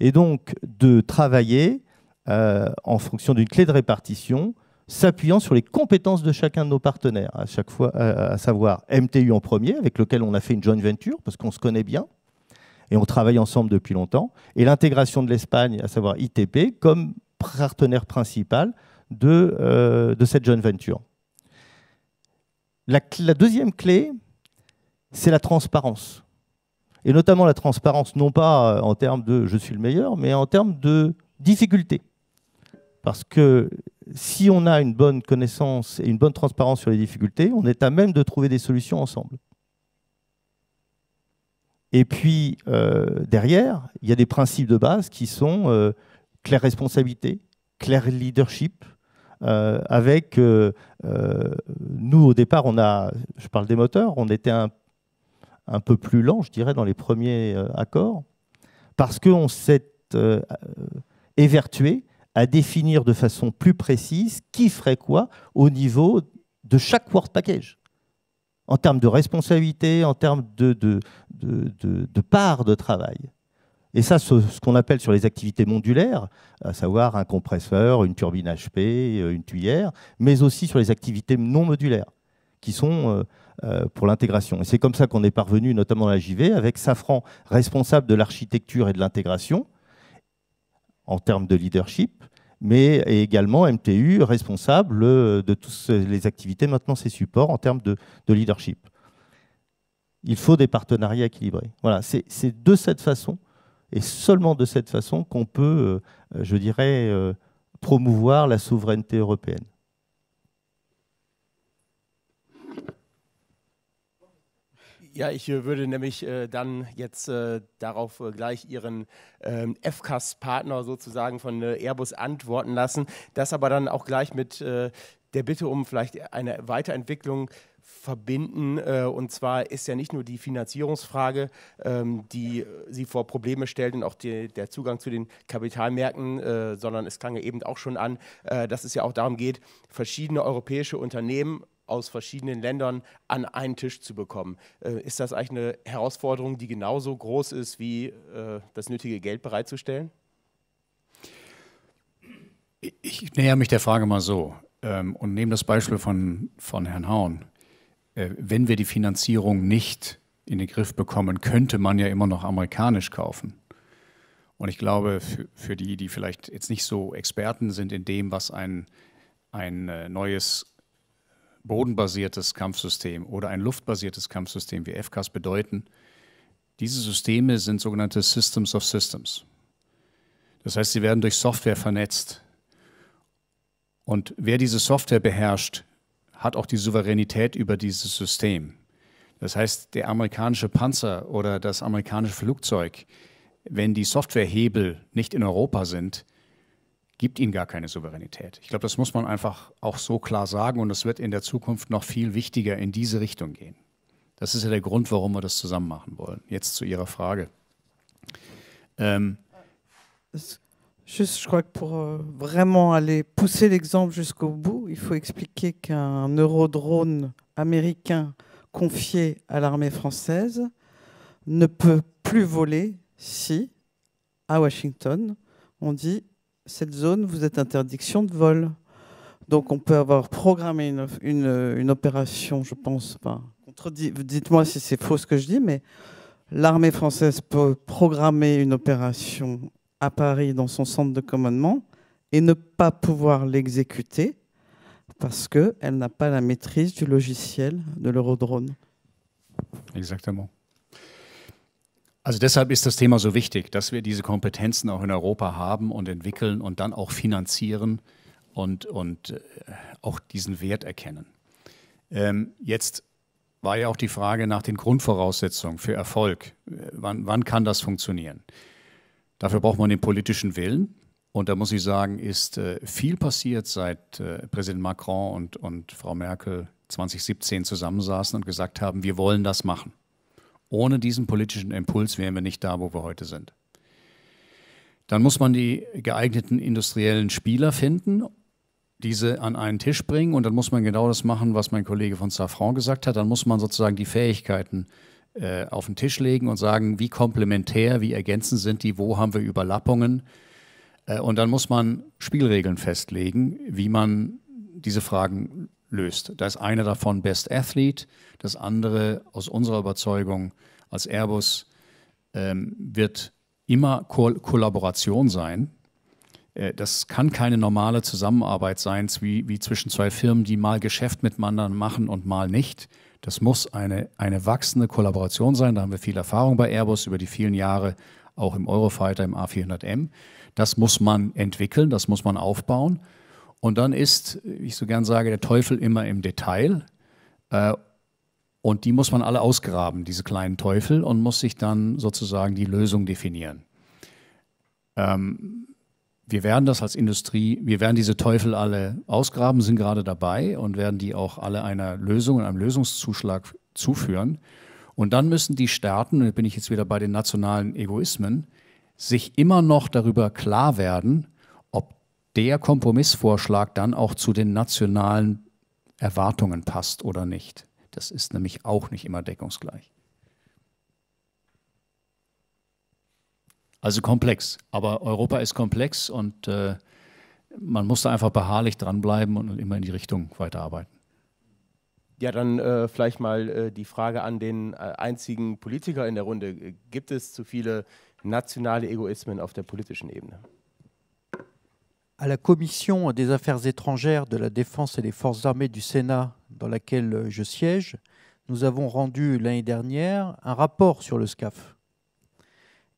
Et donc de travailler euh, en fonction d'une clé de répartition s'appuyant sur les compétences de chacun de nos partenaires, à chaque fois, euh, à savoir MTU en premier, avec lequel on a fait une joint venture, parce qu'on se connaît bien, et on travaille ensemble depuis longtemps, et l'intégration de l'Espagne, à savoir ITP, comme partenaire principal euh, de, cette joint venture. La, deuxième clé, c'est la transparence. Et notamment la transparence, non pas euh, en termes de je suis le meilleur, mais en termes de difficultés. Parce que si on a une bonne connaissance et une bonne transparence sur les difficultés, on est à même de trouver des solutions ensemble. Et puis, euh, derrière, il y a des principes de base qui sont claire responsabilité, clair leadership, euh, avec euh, euh, nous au départ, on a, je parle des moteurs, on était un, peu plus lent, je dirais, dans les premiers accords, parce qu'on s'est évertué à définir de façon plus précise qui ferait quoi au niveau de chaque work package. En termes de responsabilité, en termes de, de, de, de part de travail. Et ça, ce, ce qu'on appelle sur les activités modulaires, à savoir un compresseur, une turbine HP, euh, une tuyère, mais aussi sur les activités non modulaires, qui sont euh, euh, pour l'intégration. Et c'est comme ça qu'on est parvenu, notamment à la JV, avec Safran, responsable de l'architecture et de l'intégration, en termes de leadership, mais également MTU, responsable de toutes les activités maintenant ses supports en termes de leadership. Il faut des partenariats équilibrés. Voilà, c'est de cette façon Et seulement de cette façon qu'on peut, euh, je dirais, euh, promouvoir la souveraineté européenne. Ja, ich äh, würde nämlich äh, dann jetzt äh, darauf äh, gleich Ihren ähm, FCAS-Partner sozusagen von äh, Airbus antworten lassen. Das aber dann auch gleich mit äh, der Bitte um vielleicht eine Weiterentwicklung verbinden. Äh, und zwar ist ja nicht nur die Finanzierungsfrage, ähm, die äh, Sie vor Probleme stellt und auch die, der Zugang zu den Kapitalmärkten, äh, sondern es klang ja eben auch schon an, dass es ja auch darum geht, verschiedene europäische Unternehmen aus verschiedenen Ländern an einen Tisch zu bekommen. ist das eigentlich eine Herausforderung, die genauso groß ist wie das nötige Geld bereitzustellen? Ich näher mich der Frage mal so ähm, und nehme das Beispiel von, von Herrn Hauen. Äh, wenn wir die Finanzierung nicht in den Griff bekommen, könnte man ja immer noch amerikanisch kaufen. Und ich glaube, für, für die, die vielleicht jetzt nicht so Experten sind in dem, was ein, ein äh, neues bodenbasiertes Kampfsystem oder ein luftbasiertes Kampfsystem wie FCAS bedeuten, diese Systeme sind sogenannte Systems of Systems. Das heißt, sie werden durch Software vernetzt. Und wer diese Software beherrscht, hat auch die Souveränität über dieses System. Das heißt, der amerikanische Panzer oder das amerikanische Flugzeug, wenn die Softwarehebel nicht in Europa sind, gibt ihnen gar keine Souveränität. Ich glaube, das muss man einfach auch so klar sagen und es wird in der Zukunft noch viel wichtiger in diese Richtung gehen. Das ist ja der Grund, warum wir das zusammen machen wollen. Jetzt zu Ihrer Frage. Ähm, Juste, je crois que pour euh, vraiment aller pousser l'exemple jusqu'au bout, il faut expliquer qu'un eurodrone américain confié à l'armée française ne peut plus voler si, à Washington, on dit cette zone, vous êtes interdiction de vol. Donc on peut avoir programmé une, opération, je pense, dites-moi si c'est faux ce que je dis, mais l'armée française peut programmer une opération à Paris dans son centre de commandement et ne pas pouvoir l'exécuter parce qu'elle n'a pas la maîtrise du logiciel de l'Eurodrone. Exactement. Also deshalb ist das Thema so wichtig, dass wir diese Kompetenzen auch in Europa haben und entwickeln und dann auch finanzieren und, und äh, auch diesen Wert erkennen. Ähm, jetzt war ja auch die Frage nach den Grundvoraussetzungen für Erfolg. Äh, wann, wann kann das funktionieren? Dafür braucht man den politischen Willen. Und da muss ich sagen, ist äh, viel passiert, seit äh, Präsident Macron und, und Frau Merkel 2017 zusammensaßen und gesagt haben, wir wollen das machen. Ohne diesen politischen Impuls wären wir nicht da, wo wir heute sind. Dann muss man die geeigneten industriellen Spieler finden, diese an einen Tisch bringen und dann muss man genau das machen, was mein Kollege von Safran gesagt hat. Dann muss man sozusagen die Fähigkeiten äh, auf den Tisch legen und sagen, wie komplementär, wie ergänzend sind die, wo haben wir Überlappungen. Äh, und dann muss man Spielregeln festlegen, wie man diese Fragen löst. Da ist eine davon Best Athlete, das andere aus unserer Überzeugung als Airbus ähm, wird immer Ko Kollaboration sein. Äh, das kann keine normale Zusammenarbeit sein, wie, wie zwischen zwei Firmen, die mal Geschäft miteinander machen und mal nicht, das muss eine, eine wachsende Kollaboration sein. Da haben wir viel Erfahrung bei Airbus über die vielen Jahre, auch im Eurofighter, im A400M. Das muss man entwickeln, das muss man aufbauen. Und dann ist, wie ich so gern sage, der Teufel immer im Detail. Äh, und die muss man alle ausgraben, diese kleinen Teufel, und muss sich dann sozusagen die Lösung definieren. Ähm, wir werden das als Industrie, wir werden diese Teufel alle ausgraben, sind gerade dabei und werden die auch alle einer Lösung und einem Lösungszuschlag zuführen. Und dann müssen die Staaten, und da bin ich jetzt wieder bei den nationalen Egoismen, sich immer noch darüber klar werden, ob der Kompromissvorschlag dann auch zu den nationalen Erwartungen passt oder nicht. Das ist nämlich auch nicht immer deckungsgleich. Also komplex. Aber Europa ist komplex und äh, man muss da einfach beharrlich dranbleiben und immer in die Richtung weiterarbeiten. Ja, dann äh, vielleicht mal äh, die Frage an den äh, einzigen Politiker in der Runde. Gibt es zu viele nationale Egoismen auf der politischen Ebene? À la Commission des Affaires étrangères de la Défense et des Forces armées du Sénat, dans laquelle euh, je siège, nous avons rendu l'année dernière un rapport sur le SCAF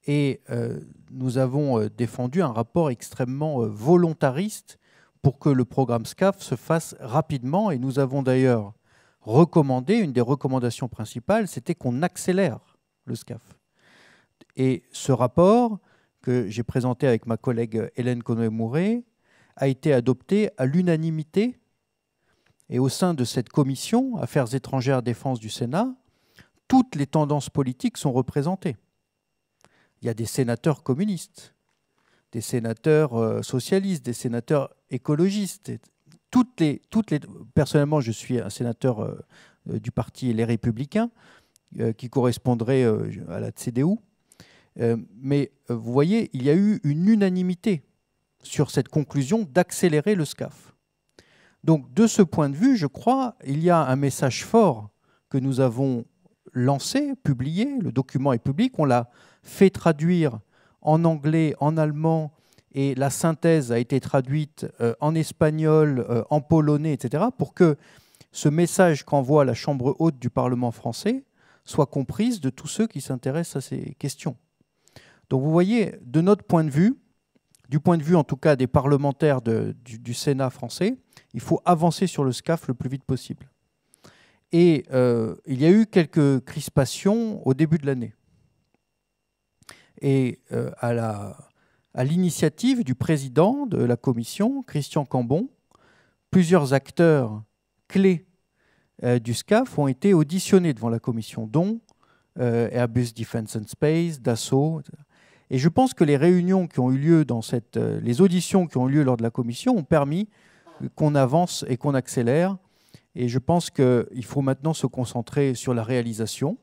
Et euh, nous avons euh, défendu un rapport extrêmement euh, volontariste pour que le programme SCAF se fasse rapidement. Et nous avons d'ailleurs recommandé, une des recommandations principales, c'était qu'on accélère le SCAF. Et ce rapport que j'ai présenté avec ma collègue Hélène Conoé-Mouret a été adopté à l'unanimité. Et au sein de cette commission, Affaires étrangères, défense du Sénat, toutes les tendances politiques sont représentées. Il y a des sénateurs communistes, des sénateurs euh, socialistes, des sénateurs écologistes. Toutes les, toutes les... Personnellement, je suis un sénateur euh, euh, du parti Les Républicains, qui correspondrait à la CDU. mais vous voyez, il y a eu une unanimité sur cette conclusion d'accélérer le SCAF. Donc de ce point de vue, je crois, il y a un message fort que nous avons lancé, publié, le document est public, on l'a fait traduire en anglais, en allemand, et la synthèse a été traduite euh, en espagnol, euh, en polonais, etc., pour que ce message qu'envoie la Chambre haute du Parlement français soit comprise de tous ceux qui s'intéressent à ces questions. Donc vous voyez, de notre point de vue, du point de vue en tout cas des parlementaires du, Sénat français, il faut avancer sur le SCAF le plus vite possible. Et euh, il y a eu quelques crispations au début de l'année et euh, à l'initiative du président de la commission, Christian Cambon, plusieurs acteurs clés euh, du SCAF ont été auditionnés devant la commission, dont euh, Airbus Defence and Space, Dassault. Et je pense que les réunions qui ont eu lieu dans cette, les auditions qui ont eu lieu lors de la commission ont permis qu'on avance et qu'on accélère. Et je pense qu'il faut maintenant se concentrer sur la réalisation.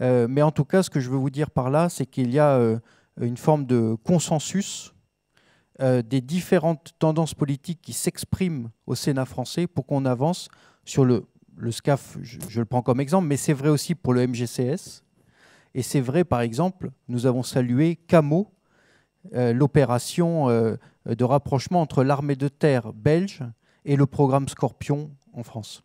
Euh, mais en tout cas, ce que je veux vous dire par là, c'est qu'il y a euh, une forme de consensus euh, des différentes tendances politiques qui s'expriment au Sénat français pour qu'on avance sur le, le SCAF, je, le prends comme exemple, mais c'est vrai aussi pour le MGCS. Et c'est vrai, par exemple, nous avons salué CAMO, l'opération de rapprochement entre l'armée de terre belge et le programme Scorpion en France.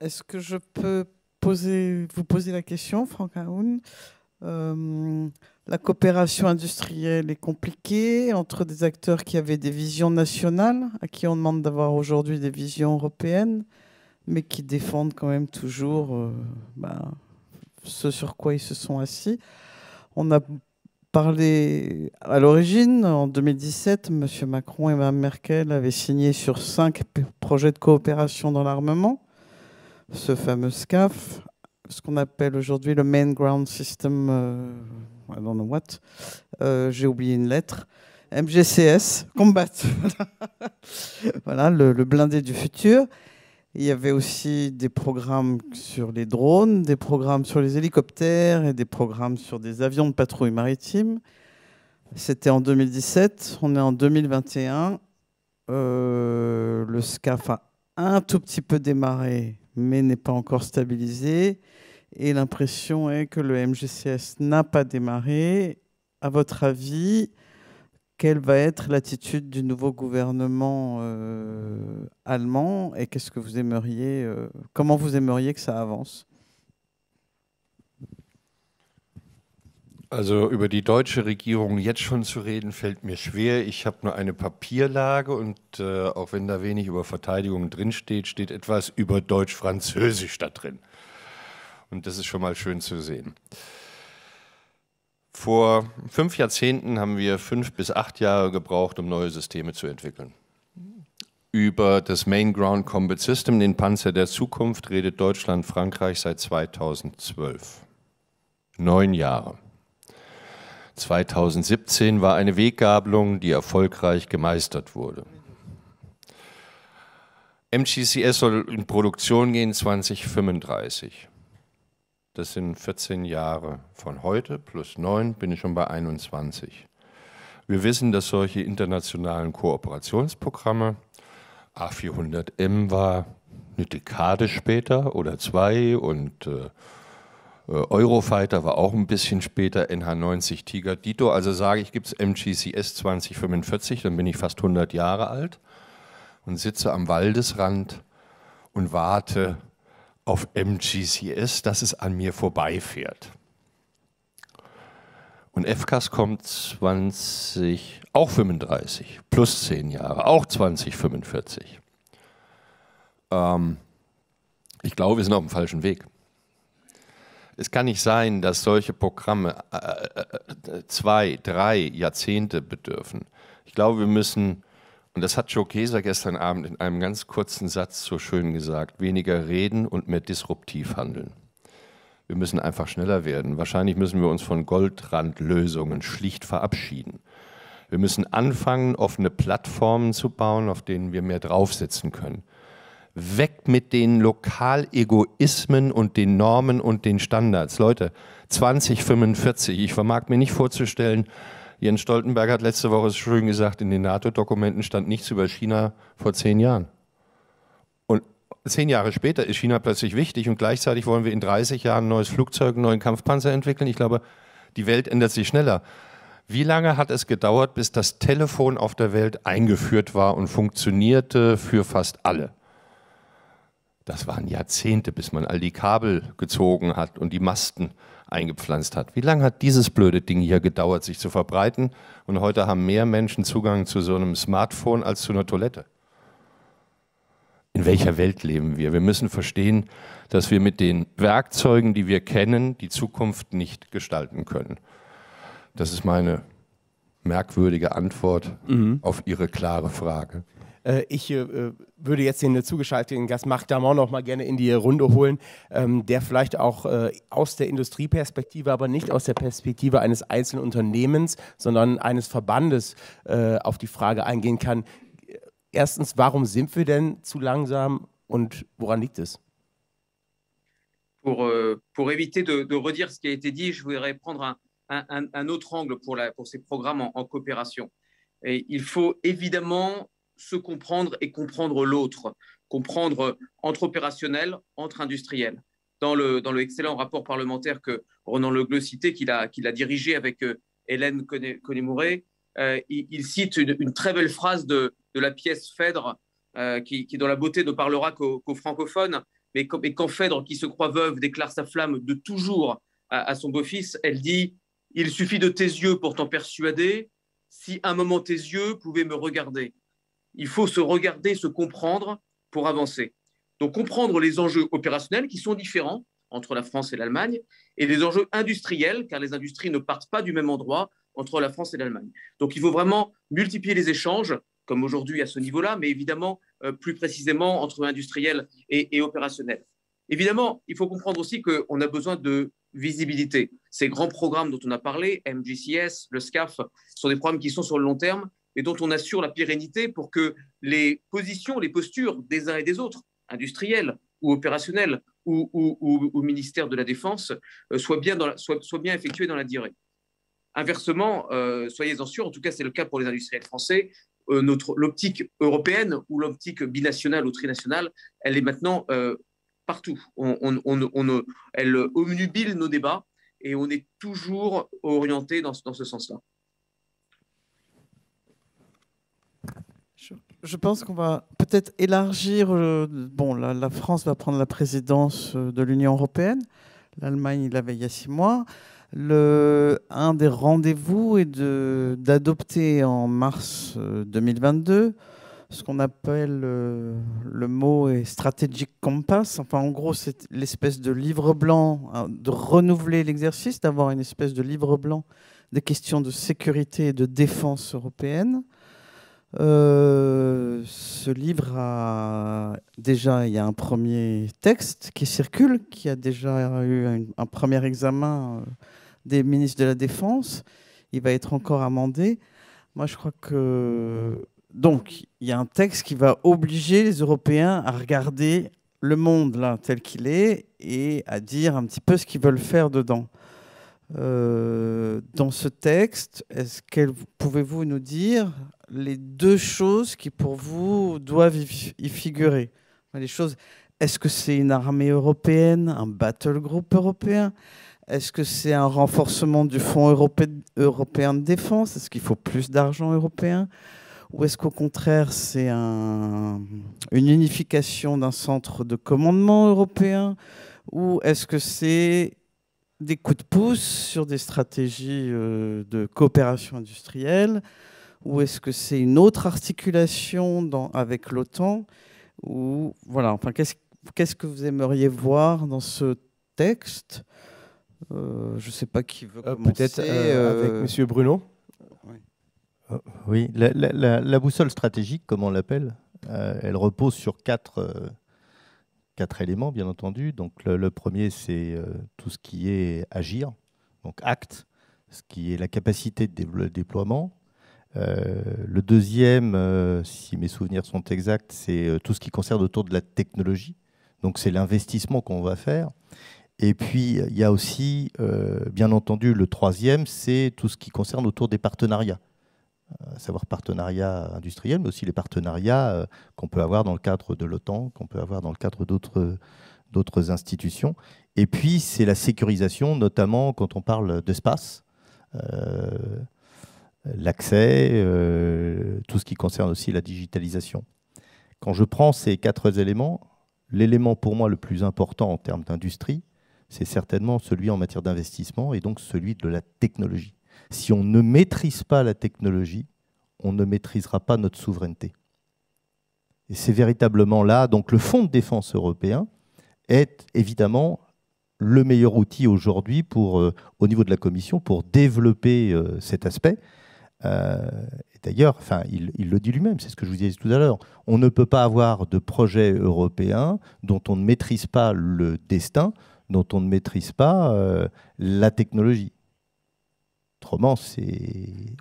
Est-ce que je peux vous posez la question, Franck Aoun. Euh, la coopération industrielle est compliquée entre des acteurs qui avaient des visions nationales, à qui on demande d'avoir aujourd'hui des visions européennes, mais qui défendent quand même toujours euh, ben, ce sur quoi ils se sont assis. On a parlé à l'origine, en 2017, M. Macron et Mme Merkel avaient signé sur cinq projets de coopération dans l'armement ce fameux SCAF, ce qu'on appelle aujourd'hui le Main Ground System, euh, I don't know what, euh, j'ai oublié une lettre, MGCS, Combat, (laughs) voilà le, blindé du futur. Il y avait aussi des programmes sur les drones, des programmes sur les hélicoptères et des programmes sur des avions de patrouille maritime. C'était en 2017, on est en 2021. Euh, le SCAF a un tout petit peu démarré mais n'est pas encore stabilisé. Et l'impression est que le MGCS n'a pas démarré. À votre avis, quelle va être l'attitude du nouveau gouvernement euh, allemand et qu'est-ce que vous aimeriez, euh, comment vous aimeriez que ça avance Also über die deutsche Regierung jetzt schon zu reden, fällt mir schwer. Ich habe nur eine Papierlage und äh, auch wenn da wenig über Verteidigung drinsteht, steht etwas über Deutsch-Französisch da drin. Und das ist schon mal schön zu sehen. Vor fünf Jahrzehnten haben wir fünf bis acht Jahre gebraucht, um neue Systeme zu entwickeln. Über das Main Ground Combat System, den Panzer der Zukunft, redet Deutschland-Frankreich seit 2012. Neun Jahre. 2017 war eine Weggabelung, die erfolgreich gemeistert wurde. MGCS soll in Produktion gehen 2035. Das sind 14 Jahre von heute, plus 9 bin ich schon bei 21. Wir wissen, dass solche internationalen Kooperationsprogramme, A400M war eine Dekade später oder zwei und äh, äh, Eurofighter war auch ein bisschen später, NH90 Tiger Dito. Also sage ich, gibt es MGCS 2045, dann bin ich fast 100 Jahre alt und sitze am Waldesrand und warte auf MGCS, dass es an mir vorbeifährt. Und FCAS kommt 20, auch 35, plus 10 Jahre, auch 2045. Ähm, ich glaube, wir sind auf dem falschen Weg. Es kann nicht sein, dass solche Programme äh, äh, äh, zwei, drei Jahrzehnte bedürfen. Ich glaube, wir müssen, und das hat Joe Keser gestern Abend in einem ganz kurzen Satz so schön gesagt, weniger reden und mehr disruptiv handeln. Wir müssen einfach schneller werden. Wahrscheinlich müssen wir uns von Goldrandlösungen schlicht verabschieden. Wir müssen anfangen, offene Plattformen zu bauen, auf denen wir mehr draufsetzen können. Weg mit den Lokalegoismen und den Normen und den Standards. Leute, 2045, ich vermag mir nicht vorzustellen, Jens Stoltenberg hat letzte Woche schön gesagt, in den NATO-Dokumenten stand nichts über China vor zehn Jahren. Und zehn Jahre später ist China plötzlich wichtig und gleichzeitig wollen wir in 30 Jahren ein neues Flugzeug, einen neuen Kampfpanzer entwickeln. Ich glaube, die Welt ändert sich schneller. Wie lange hat es gedauert, bis das Telefon auf der Welt eingeführt war und funktionierte für fast alle? Das waren Jahrzehnte, bis man all die Kabel gezogen hat und die Masten eingepflanzt hat. Wie lange hat dieses blöde Ding hier gedauert, sich zu verbreiten? Und heute haben mehr Menschen Zugang zu so einem Smartphone als zu einer Toilette. In welcher Welt leben wir? Wir müssen verstehen, dass wir mit den Werkzeugen, die wir kennen, die Zukunft nicht gestalten können. Das ist meine merkwürdige Antwort mhm. auf Ihre klare Frage. Äh, ich äh, würde jetzt den zugeschalteten Gast Marc Damon noch mal gerne in die Runde holen, ähm, der vielleicht auch äh, aus der Industrieperspektive, aber nicht aus der Perspektive eines einzelnen Unternehmens, sondern eines Verbandes äh, auf die Frage eingehen kann. Erstens, warum sind wir denn zu langsam und woran liegt es? Pour, euh, pour éviter de, de redire ce qui a été dit, je voudrais prendre un, Un, un, autre angle pour, la, pour ces programmes en, en, coopération. Et il faut évidemment se comprendre et comprendre l'autre, comprendre entre opérationnels, entre industriels. Dans le, dans le excellent rapport parlementaire que Ronan Legleux citait, qu'il a, qu'il a dirigé avec euh, Hélène Connemouret, euh, il, cite une, très belle phrase de, de la pièce Phèdre, euh, qui, qui, dans la beauté ne parlera qu'aux francophones, mais, quand, Phèdre, qui se croit veuve, déclare sa flamme de toujours à son beau-fils, elle dit « Il suffit de tes yeux pour t'en persuader, si un moment tes yeux pouvaient me regarder. » il faut se regarder, se comprendre pour avancer. Donc comprendre les enjeux opérationnels qui sont différents entre la France et l'Allemagne et les enjeux industriels, car les industries ne partent pas du même endroit entre la France et l'Allemagne. Donc il faut vraiment multiplier les échanges, comme aujourd'hui à ce niveau-là, mais évidemment euh, plus précisément entre industriels et, et opérationnels. Évidemment, il faut comprendre aussi qu'on a besoin de visibilité. Ces grands programmes dont on a parlé, MGCS, le SCAF, sont des programmes qui sont sur le long terme et dont on assure la pérennité pour que les positions, les postures des uns et des autres, industriels ou opérationnels ou, au ministère de la Défense, euh, soient bien, dans bien effectuées dans la durée. Inversement, euh, soyez-en sûrs, en tout cas c'est le cas pour les industriels français, euh, Notre l'optique européenne ou l'optique binationale ou trinationale, elle est maintenant partout. On, elle omnubile nos débats et on est toujours orienté dans ce sens-là. je pense qu'on va peut-être élargir. Euh, bon, la, France va prendre la présidence euh, de l'Union européenne. L'Allemagne il l'avait il y a six mois. Le, un des rendez-vous est d'adopter en mars 2022 euh, ce qu'on appelle le mot est strategic compass. Enfin, en gros, c'est l'espèce de livre blanc, hein, de renouveler l'exercice, d'avoir une espèce de livre blanc des questions de sécurité et de défense européenne. Euh, ce livre a déjà, il y a un premier texte qui circule, qui a déjà eu un, un premier examen euh, des ministres de la Défense. Il va être encore amendé. Moi, je crois que donc il y a un texte qui va obliger les Européens à regarder le monde là tel qu'il est et à dire un petit peu ce qu'ils veulent faire dedans. Euh, dans ce texte. Est-ce qu'elle pouvez-vous nous dire les deux choses qui pour vous doivent y figurer Les choses. Est-ce que c'est une armée européenne, un battle group européen Est-ce que c'est un renforcement du Fonds européen de défense Est-ce qu'il faut plus d'argent européen Ou est-ce qu'au contraire, c'est un, une unification d'un centre de commandement européen Ou est-ce que c'est des coups de pouce sur des stratégies euh, de coopération industrielle ou est-ce que c'est une autre articulation dans, avec l'OTAN ou voilà enfin qu'est-ce que vous aimeriez voir dans ce texte euh, Je ne sais pas qui veut euh, commencer. Peut-être avec Monsieur Bruno. Oui, oui. La, la, boussole stratégique, comme on l'appelle, elle repose sur quatre quatre éléments, bien entendu. Donc le, premier, c'est euh, tout ce qui est agir, donc acte, ce qui est la capacité de déploiement. Euh, le deuxième, euh, si mes souvenirs sont exacts, c'est tout ce qui concerne autour de la technologie. Donc c'est l'investissement qu'on va faire. Et puis il y a aussi, bien entendu, le troisième, c'est tout ce qui concerne autour des partenariats. Euh, savoir partenariats industriels, mais aussi les partenariats euh, qu'on peut avoir dans le cadre de l'OTAN, qu'on peut avoir dans le cadre d'autres d'autres institutions. Et puis, c'est la sécurisation, notamment quand on parle d'espace, euh, l'accès, tout ce qui concerne aussi la digitalisation. Quand je prends ces quatre éléments, l'élément pour moi le plus important en termes d'industrie, c'est certainement celui en matière d'investissement et donc celui de la technologie. Si on ne maîtrise pas la technologie, on ne maîtrisera pas notre souveraineté. Et c'est véritablement là, donc le Fonds de défense européen est évidemment le meilleur outil aujourd'hui pour, euh, au niveau de la Commission, pour développer euh, cet aspect. Euh, d'ailleurs, enfin, il, il, le dit lui-même, c'est ce que je vous disais tout à l'heure. On ne peut pas avoir de projet européen dont on ne maîtrise pas le destin, dont on ne maîtrise pas la technologie. Autrement,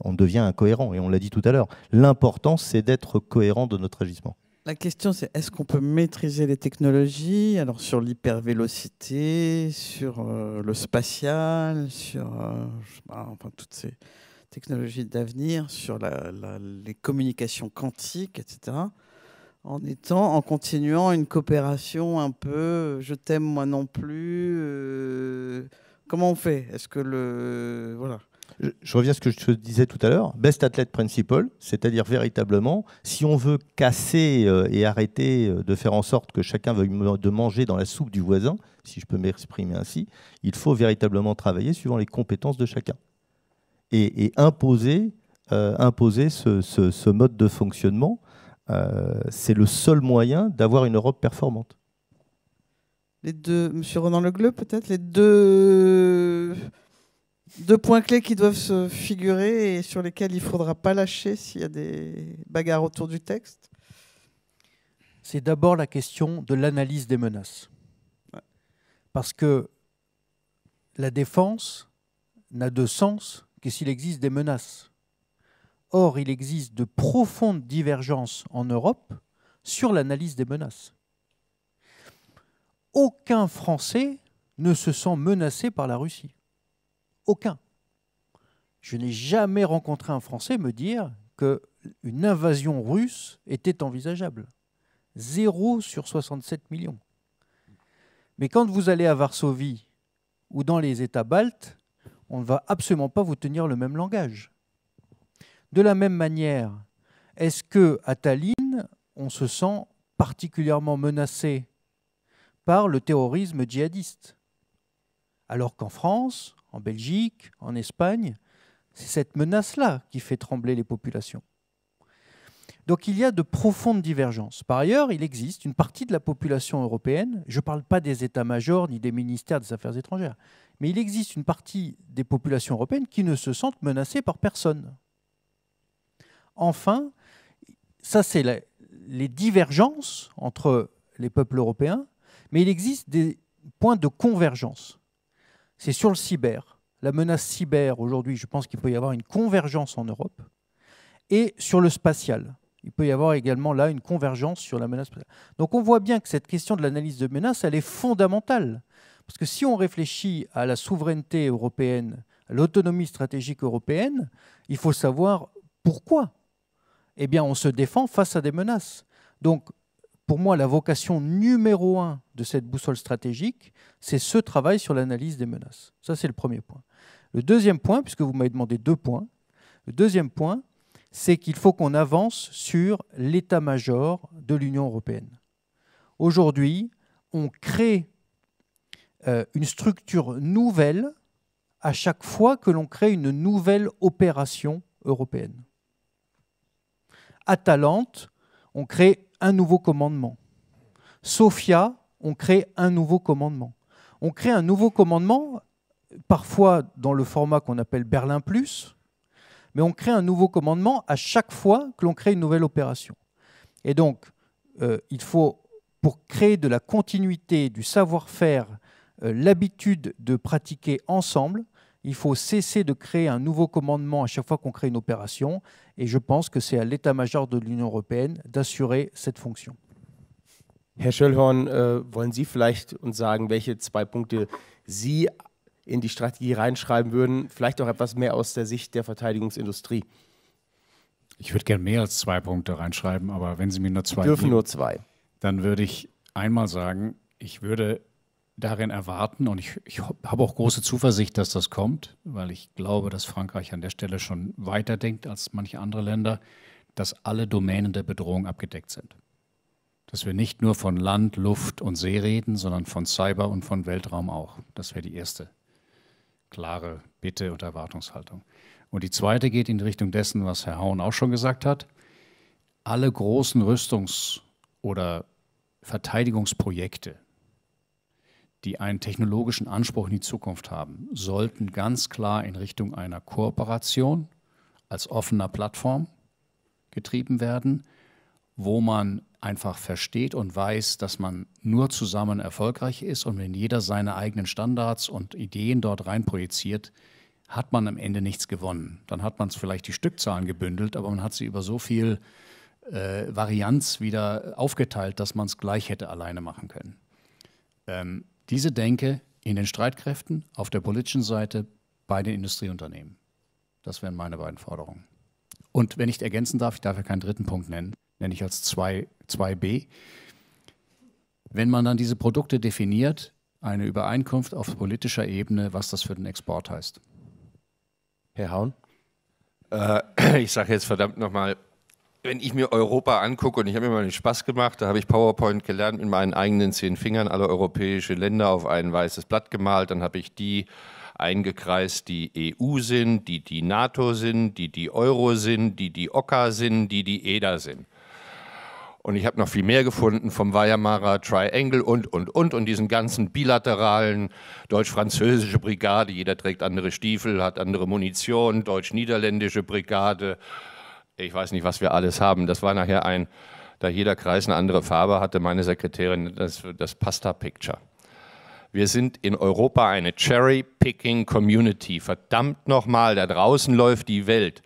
on devient incohérent. Et on l'a dit tout à l'heure, l'important, c'est d'être cohérent de notre agissement. La question, c'est est-ce qu'on peut maîtriser les technologies Alors, sur l'hypervélocité, sur euh, le spatial, sur euh, toutes ces technologies d'avenir, sur les communications quantiques, etc. En étant, en continuant une coopération un peu, euh, je t'aime moi non plus. comment on fait Est-ce que le voilà je reviens à ce que je te disais tout à l'heure, best athlete principal, c'est-à-dire véritablement, si on veut casser euh, et arrêter euh, de faire en sorte que chacun veuille de manger dans la soupe du voisin, si je peux m'exprimer ainsi, il faut véritablement travailler suivant les compétences de chacun et, imposer, euh, ce, mode de fonctionnement. c'est le seul moyen d'avoir une Europe performante. Les deux, Monsieur Ronan peut-être les deux deux points clés qui doivent se figurer et sur lesquels il ne faudra pas lâcher s'il y a des bagarres autour du texte C'est d'abord la question de l'analyse des menaces. Parce que la défense n'a de sens que s'il existe des menaces. Or, il existe de profondes divergences en Europe sur l'analyse des menaces. Aucun Français ne se sent menacé par la Russie. Aucun. Je n'ai jamais rencontré un Français me dire qu'une invasion russe était envisageable. Zéro sur 67 millions. Mais quand vous allez à Varsovie ou dans les États baltes, on ne va absolument pas vous tenir le même langage. De la même manière, est-ce que à Tallinn, on se sent particulièrement menacé par le terrorisme djihadiste Alors qu'en France, en Belgique, en Espagne. C'est cette menace-là qui fait trembler les populations. Donc il y a de profondes divergences. Par ailleurs, il existe une partie de la population européenne, je ne parle pas des États-majors ni des ministères des Affaires étrangères, mais il existe une partie des populations européennes qui ne se sentent menacées par personne. Enfin, ça c'est les divergences entre les peuples européens, mais il existe des points de convergence c'est sur le cyber. La menace cyber, aujourd'hui, je pense qu'il peut y avoir une convergence en Europe. Et sur le spatial. Il peut y avoir également là une convergence sur la menace Donc on voit bien que cette question de l'analyse de menace, elle est fondamentale. Parce que si on réfléchit à la souveraineté européenne, à l'autonomie stratégique européenne, il faut savoir pourquoi. Eh bien, on se défend face à des menaces. Donc, pour moi, la vocation numéro un de cette boussole stratégique, c'est ce travail sur l'analyse des menaces. Ça, c'est le premier point. Le deuxième point, puisque vous m'avez demandé deux points, le deuxième point, c'est qu'il faut qu'on avance sur l'état-major de l'Union européenne. Aujourd'hui, on crée euh, une structure nouvelle à chaque fois que l'on crée une nouvelle opération européenne. À Talente, on crée un nouveau commandement. Sophia, on crée un nouveau commandement. On crée un nouveau commandement, parfois dans le format qu'on appelle Berlin Plus, mais on crée un nouveau commandement à chaque fois que l'on crée une nouvelle opération. Et donc, euh, il faut, pour créer de la continuité, du savoir-faire, euh, l'habitude de pratiquer ensemble, Il faut cesser de créer un nouveau commandement à chaque fois qu'on crée une opération. Et je pense que c'est à l'état-major de l'Union européenne d'assurer cette fonction. Herr Schöllhorn, äh, wollen Sie vielleicht uns sagen, welche zwei Punkte Sie in die Strategie reinschreiben würden? Vielleicht auch etwas mehr aus der Sicht der Verteidigungsindustrie. Ich würde gerne mehr als zwei Punkte reinschreiben, aber wenn Sie mir nur zwei. Sie dürfen geben, nur zwei. Dann würde ich einmal sagen, ich würde darin erwarten. Und ich, ich habe auch große Zuversicht, dass das kommt, weil ich glaube, dass Frankreich an der Stelle schon weiter denkt als manche andere Länder, dass alle Domänen der Bedrohung abgedeckt sind. Dass wir nicht nur von Land, Luft und See reden, sondern von Cyber und von Weltraum auch. Das wäre die erste klare Bitte und Erwartungshaltung. Und die zweite geht in Richtung dessen, was Herr Hauen auch schon gesagt hat. Alle großen Rüstungs- oder Verteidigungsprojekte, die einen technologischen Anspruch in die Zukunft haben, sollten ganz klar in Richtung einer Kooperation als offener Plattform getrieben werden, wo man einfach versteht und weiß, dass man nur zusammen erfolgreich ist und wenn jeder seine eigenen Standards und Ideen dort rein projiziert, hat man am Ende nichts gewonnen. Dann hat man es vielleicht die Stückzahlen gebündelt, aber man hat sie über so viel äh, Varianz wieder aufgeteilt, dass man es gleich hätte alleine machen können. Ähm, diese Denke in den Streitkräften, auf der politischen Seite, bei den Industrieunternehmen. Das wären meine beiden Forderungen. Und wenn ich ergänzen darf, ich darf ja keinen dritten Punkt nennen, nenne ich als 2, 2b. Wenn man dann diese Produkte definiert, eine Übereinkunft auf politischer Ebene, was das für den Export heißt. Herr Haun? Äh, (clears throat) ich sage jetzt verdammt nochmal wenn ich mir Europa angucke, und ich habe mir mal den Spaß gemacht, da habe ich PowerPoint gelernt, mit meinen eigenen zehn Fingern alle europäische Länder auf ein weißes Blatt gemalt, dann habe ich die eingekreist, die EU sind, die die NATO sind, die die Euro sind, die die OCA sind, die die EDA sind. Und ich habe noch viel mehr gefunden vom Weimarer Triangle und, und, und, und diesen ganzen bilateralen deutsch-französische Brigade. Jeder trägt andere Stiefel, hat andere Munition, deutsch-niederländische Brigade, ich weiß nicht, was wir alles haben. Das war nachher ein, da jeder Kreis eine andere Farbe hatte, meine Sekretärin das, das Pasta-Picture. Wir sind in Europa eine Cherry-Picking-Community. Verdammt nochmal, da draußen läuft die Welt.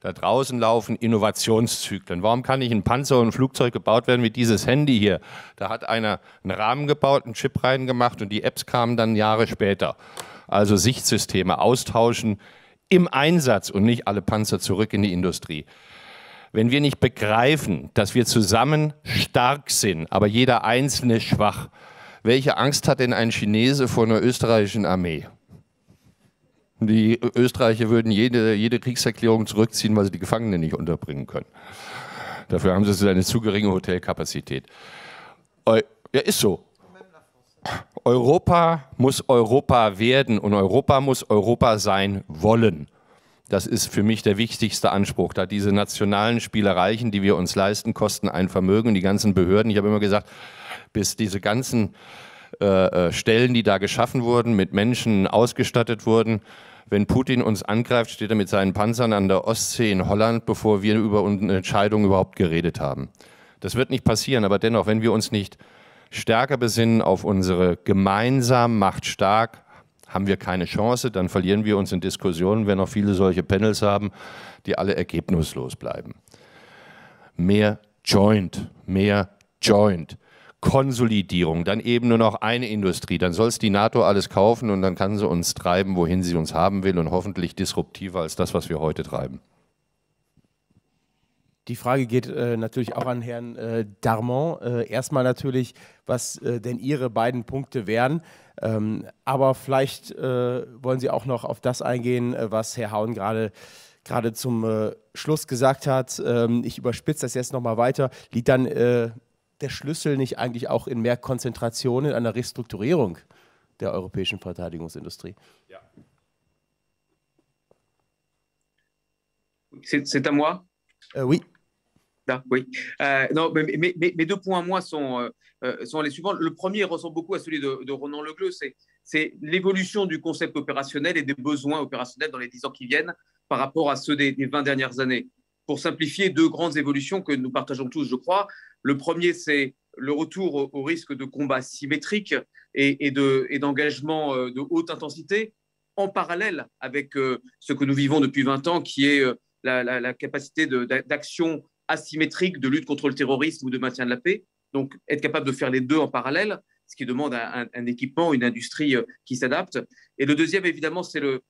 Da draußen laufen Innovationszyklen. Warum kann nicht ein Panzer und ein Flugzeug gebaut werden wie dieses Handy hier? Da hat einer einen Rahmen gebaut, einen Chip reingemacht und die Apps kamen dann Jahre später. Also Sichtsysteme austauschen im Einsatz und nicht alle Panzer zurück in die Industrie. Wenn wir nicht begreifen, dass wir zusammen stark sind, aber jeder Einzelne schwach, welche Angst hat denn ein Chinese vor einer österreichischen Armee? Die Österreicher würden jede, jede Kriegserklärung zurückziehen, weil sie die Gefangenen nicht unterbringen können. Dafür haben sie eine zu geringe Hotelkapazität. Ja, ist so. Europa muss Europa werden und Europa muss Europa sein wollen. Das ist für mich der wichtigste Anspruch, da diese nationalen Spielereichen, die wir uns leisten, kosten ein Vermögen. Und Die ganzen Behörden, ich habe immer gesagt, bis diese ganzen äh, äh, Stellen, die da geschaffen wurden, mit Menschen ausgestattet wurden, wenn Putin uns angreift, steht er mit seinen Panzern an der Ostsee in Holland, bevor wir über eine Entscheidung überhaupt geredet haben. Das wird nicht passieren, aber dennoch, wenn wir uns nicht stärker besinnen auf unsere gemeinsam macht stark haben wir keine Chance, dann verlieren wir uns in Diskussionen, wenn noch viele solche Panels haben, die alle ergebnislos bleiben. Mehr Joint, mehr Joint. Konsolidierung, dann eben nur noch eine Industrie, dann soll es die NATO alles kaufen und dann kann sie uns treiben, wohin sie uns haben will und hoffentlich disruptiver als das, was wir heute treiben. Die Frage geht äh, natürlich auch an Herrn äh, Darmon. Äh, erstmal natürlich, was äh, denn Ihre beiden Punkte wären. Ähm, aber vielleicht äh, wollen Sie auch noch auf das eingehen, äh, was Herr Hauen gerade gerade zum äh, Schluss gesagt hat. Ähm, ich überspitze das jetzt nochmal weiter. Liegt dann äh, der Schlüssel nicht eigentlich auch in mehr Konzentration, in einer Restrukturierung der europäischen Verteidigungsindustrie? Ja. C'est à moi? oui. oui. Euh, non, mais, mes deux points, moi, sont, euh, euh, sont les suivants. Le premier ressemble beaucoup à celui de, de Ronan Legleux, c'est l'évolution du concept opérationnel et des besoins opérationnels dans les dix ans qui viennent par rapport à ceux des, vingt 20 dernières années. Pour simplifier, deux grandes évolutions que nous partageons tous, je crois. Le premier, c'est le retour au, risque de combat symétrique et, et d'engagement de, haute intensité, en parallèle avec ce que nous vivons depuis 20 ans, qui est la, capacité d'action asymétrique de lutte contre le terrorisme ou de maintien de la paix. Donc, être capable de faire les deux en parallèle, ce qui demande un, équipement, une industrie euh, qui s'adapte. Et le deuxième, évidemment, c'est le,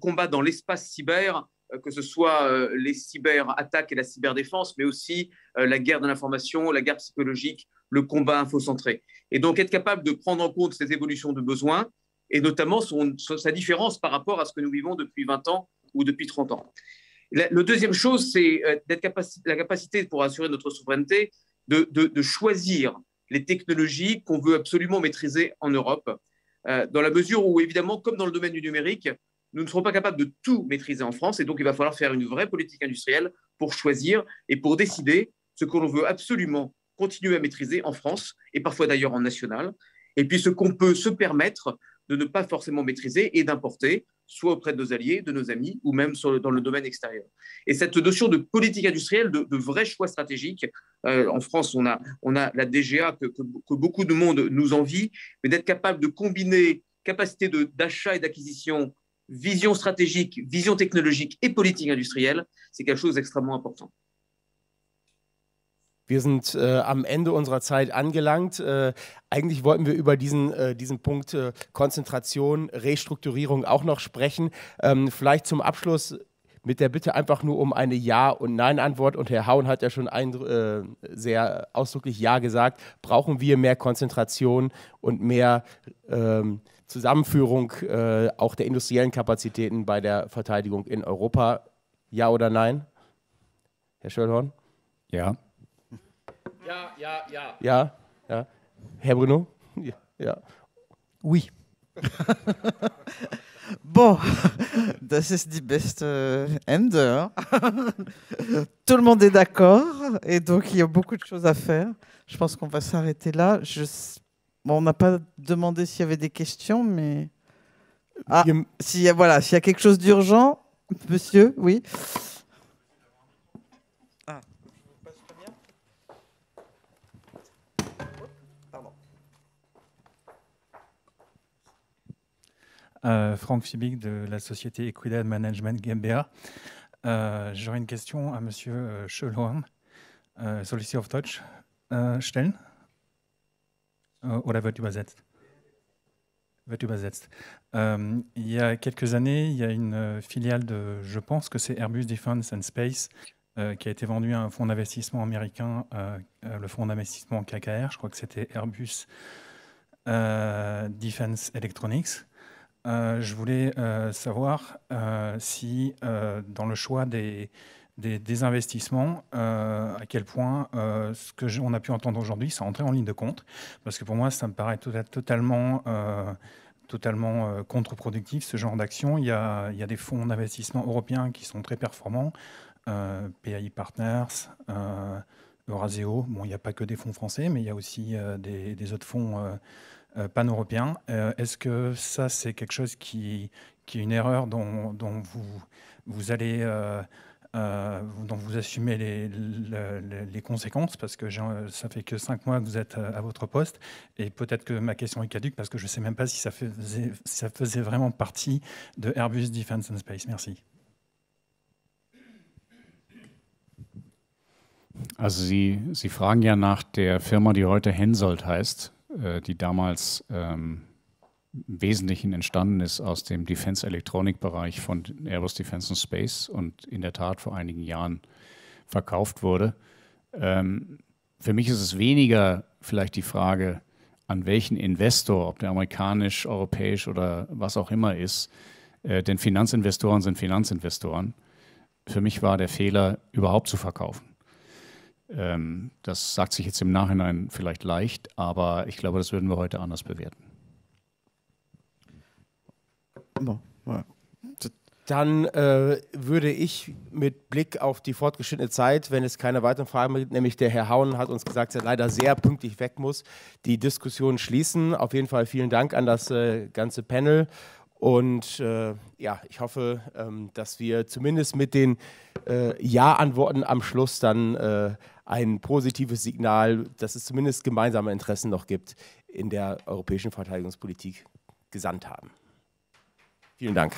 combat dans l'espace cyber, euh, que ce soit euh, les cyberattaques et la cyberdéfense, mais aussi la guerre de l'information, la guerre psychologique, le combat infocentré. Et donc, être capable de prendre en compte ces évolutions de besoins et notamment son, sa différence par rapport à ce que nous vivons depuis 20 ans ou depuis 30 ans. La, deuxième chose, c'est euh, la capacité pour assurer notre souveraineté de, choisir les technologies qu'on veut absolument maîtriser en Europe, euh, dans la mesure où, évidemment, comme dans le domaine du numérique, nous ne serons pas capables de tout maîtriser en France, et donc il va falloir faire une vraie politique industrielle pour choisir et pour décider ce que l'on veut absolument continuer à maîtriser en France, et parfois d'ailleurs en national, et puis ce qu'on peut se permettre de ne pas forcément maîtriser et d'importer soit auprès de nos alliés, de nos amis, ou même dans le domaine extérieur. Et cette notion de politique industrielle, de, de vrais choix stratégiques, euh, en France, on a, on a la DGA que, que beaucoup de monde nous envie, mais d'être capable de combiner capacité d'achat et d'acquisition, vision stratégique, vision technologique et politique industrielle, c'est quelque chose d'extrêmement important. Wir sind äh, am Ende unserer Zeit angelangt. Äh, eigentlich wollten wir über diesen, äh, diesen Punkt äh, Konzentration, Restrukturierung auch noch sprechen. Ähm, vielleicht zum Abschluss mit der Bitte einfach nur um eine Ja- und Nein-Antwort. Und Herr Hauen hat ja schon ein, äh, sehr ausdrücklich Ja gesagt. Brauchen wir mehr Konzentration und mehr ähm, Zusammenführung äh, auch der industriellen Kapazitäten bei der Verteidigung in Europa? Ja oder nein? Herr Schöllhorn? Ja. Ja, ja, ja. Ja, ja. Herr Bruno? (laughs) Ja. Oui. (laughs) Bon, das ist die beste äh, Ende. Hein. (laughs) Tout le monde est d'accord et donc il y a beaucoup de choses à faire. Je pense qu'on va s'arrêter là. Je... on n'a pas demandé s'il y avait des questions, mais ah, voilà, s'il y a quelque chose d'urgent, monsieur, oui. Euh, Franck Fibic de la société Equidad Management GmbH. Euh, j'aurais une question à Monsieur Schöloham, euh, euh of Touch, stellen. oder wird übersetzt? Wird übersetzt. il y a quelques années, il y a une euh, filiale de, je pense que c'est Airbus Defense and Space, qui a été vendue à un fonds d'investissement américain, le fonds d'investissement KKR, je crois que c'était Airbus euh, Defense Electronics. Euh, je voulais euh, savoir euh, si, dans le choix des, des, investissements, à quel point ce que on a pu entendre aujourd'hui, ça entrait en ligne de compte. Parce que pour moi, ça me paraît tota-, totalement contre-productif ce genre d'action. Il, y a des fonds d'investissement européens qui sont très performants, euh, PAI Partners, euh, Euraseo. Bon, il n'y a pas que des fonds français, mais il y a aussi des, des, autres fonds euh, pan-européen. Euh, est-ce que ça, c'est quelque chose qui, est une erreur dont, vous, vous, allez... Euh, dont vous assumez les, conséquences, parce que ça fait que cinq mois que vous êtes à, votre poste, et peut-être que ma question est caduque, parce que je ne sais même pas si ça, faisait, ça faisait vraiment partie de Airbus Defence and Space. Merci. Also Sie, Sie fragen ja nach der Firma, die heute Hensoldt heißt. Äh, die damals ähm, im Wesentlichen entstanden ist aus dem Defense-Elektronik-Bereich von Airbus Defense and Space und in der Tat vor einigen Jahren verkauft wurde. Ähm, für mich ist es weniger vielleicht die Frage, an welchen Investor, ob der amerikanisch, europäisch oder was auch immer ist, äh, denn Finanzinvestoren sind Finanzinvestoren. Für mich war der Fehler, überhaupt zu verkaufen. Ähm, das sagt sich jetzt im Nachhinein vielleicht leicht, aber ich glaube, das würden wir heute anders bewerten. Dann äh, würde ich mit Blick auf die fortgeschrittene Zeit, wenn es keine weiteren Fragen gibt, nämlich der Herr Hauen hat uns gesagt, dass er leider sehr pünktlich weg muss, die Diskussion schließen. Auf jeden Fall vielen Dank an das äh, ganze Panel und äh, ja, ich hoffe, ähm, dass wir zumindest mit den äh, Ja-Antworten am Schluss dann äh, ein positives Signal, dass es zumindest gemeinsame Interessen noch gibt, in der europäischen Verteidigungspolitik gesandt haben. Vielen Dank.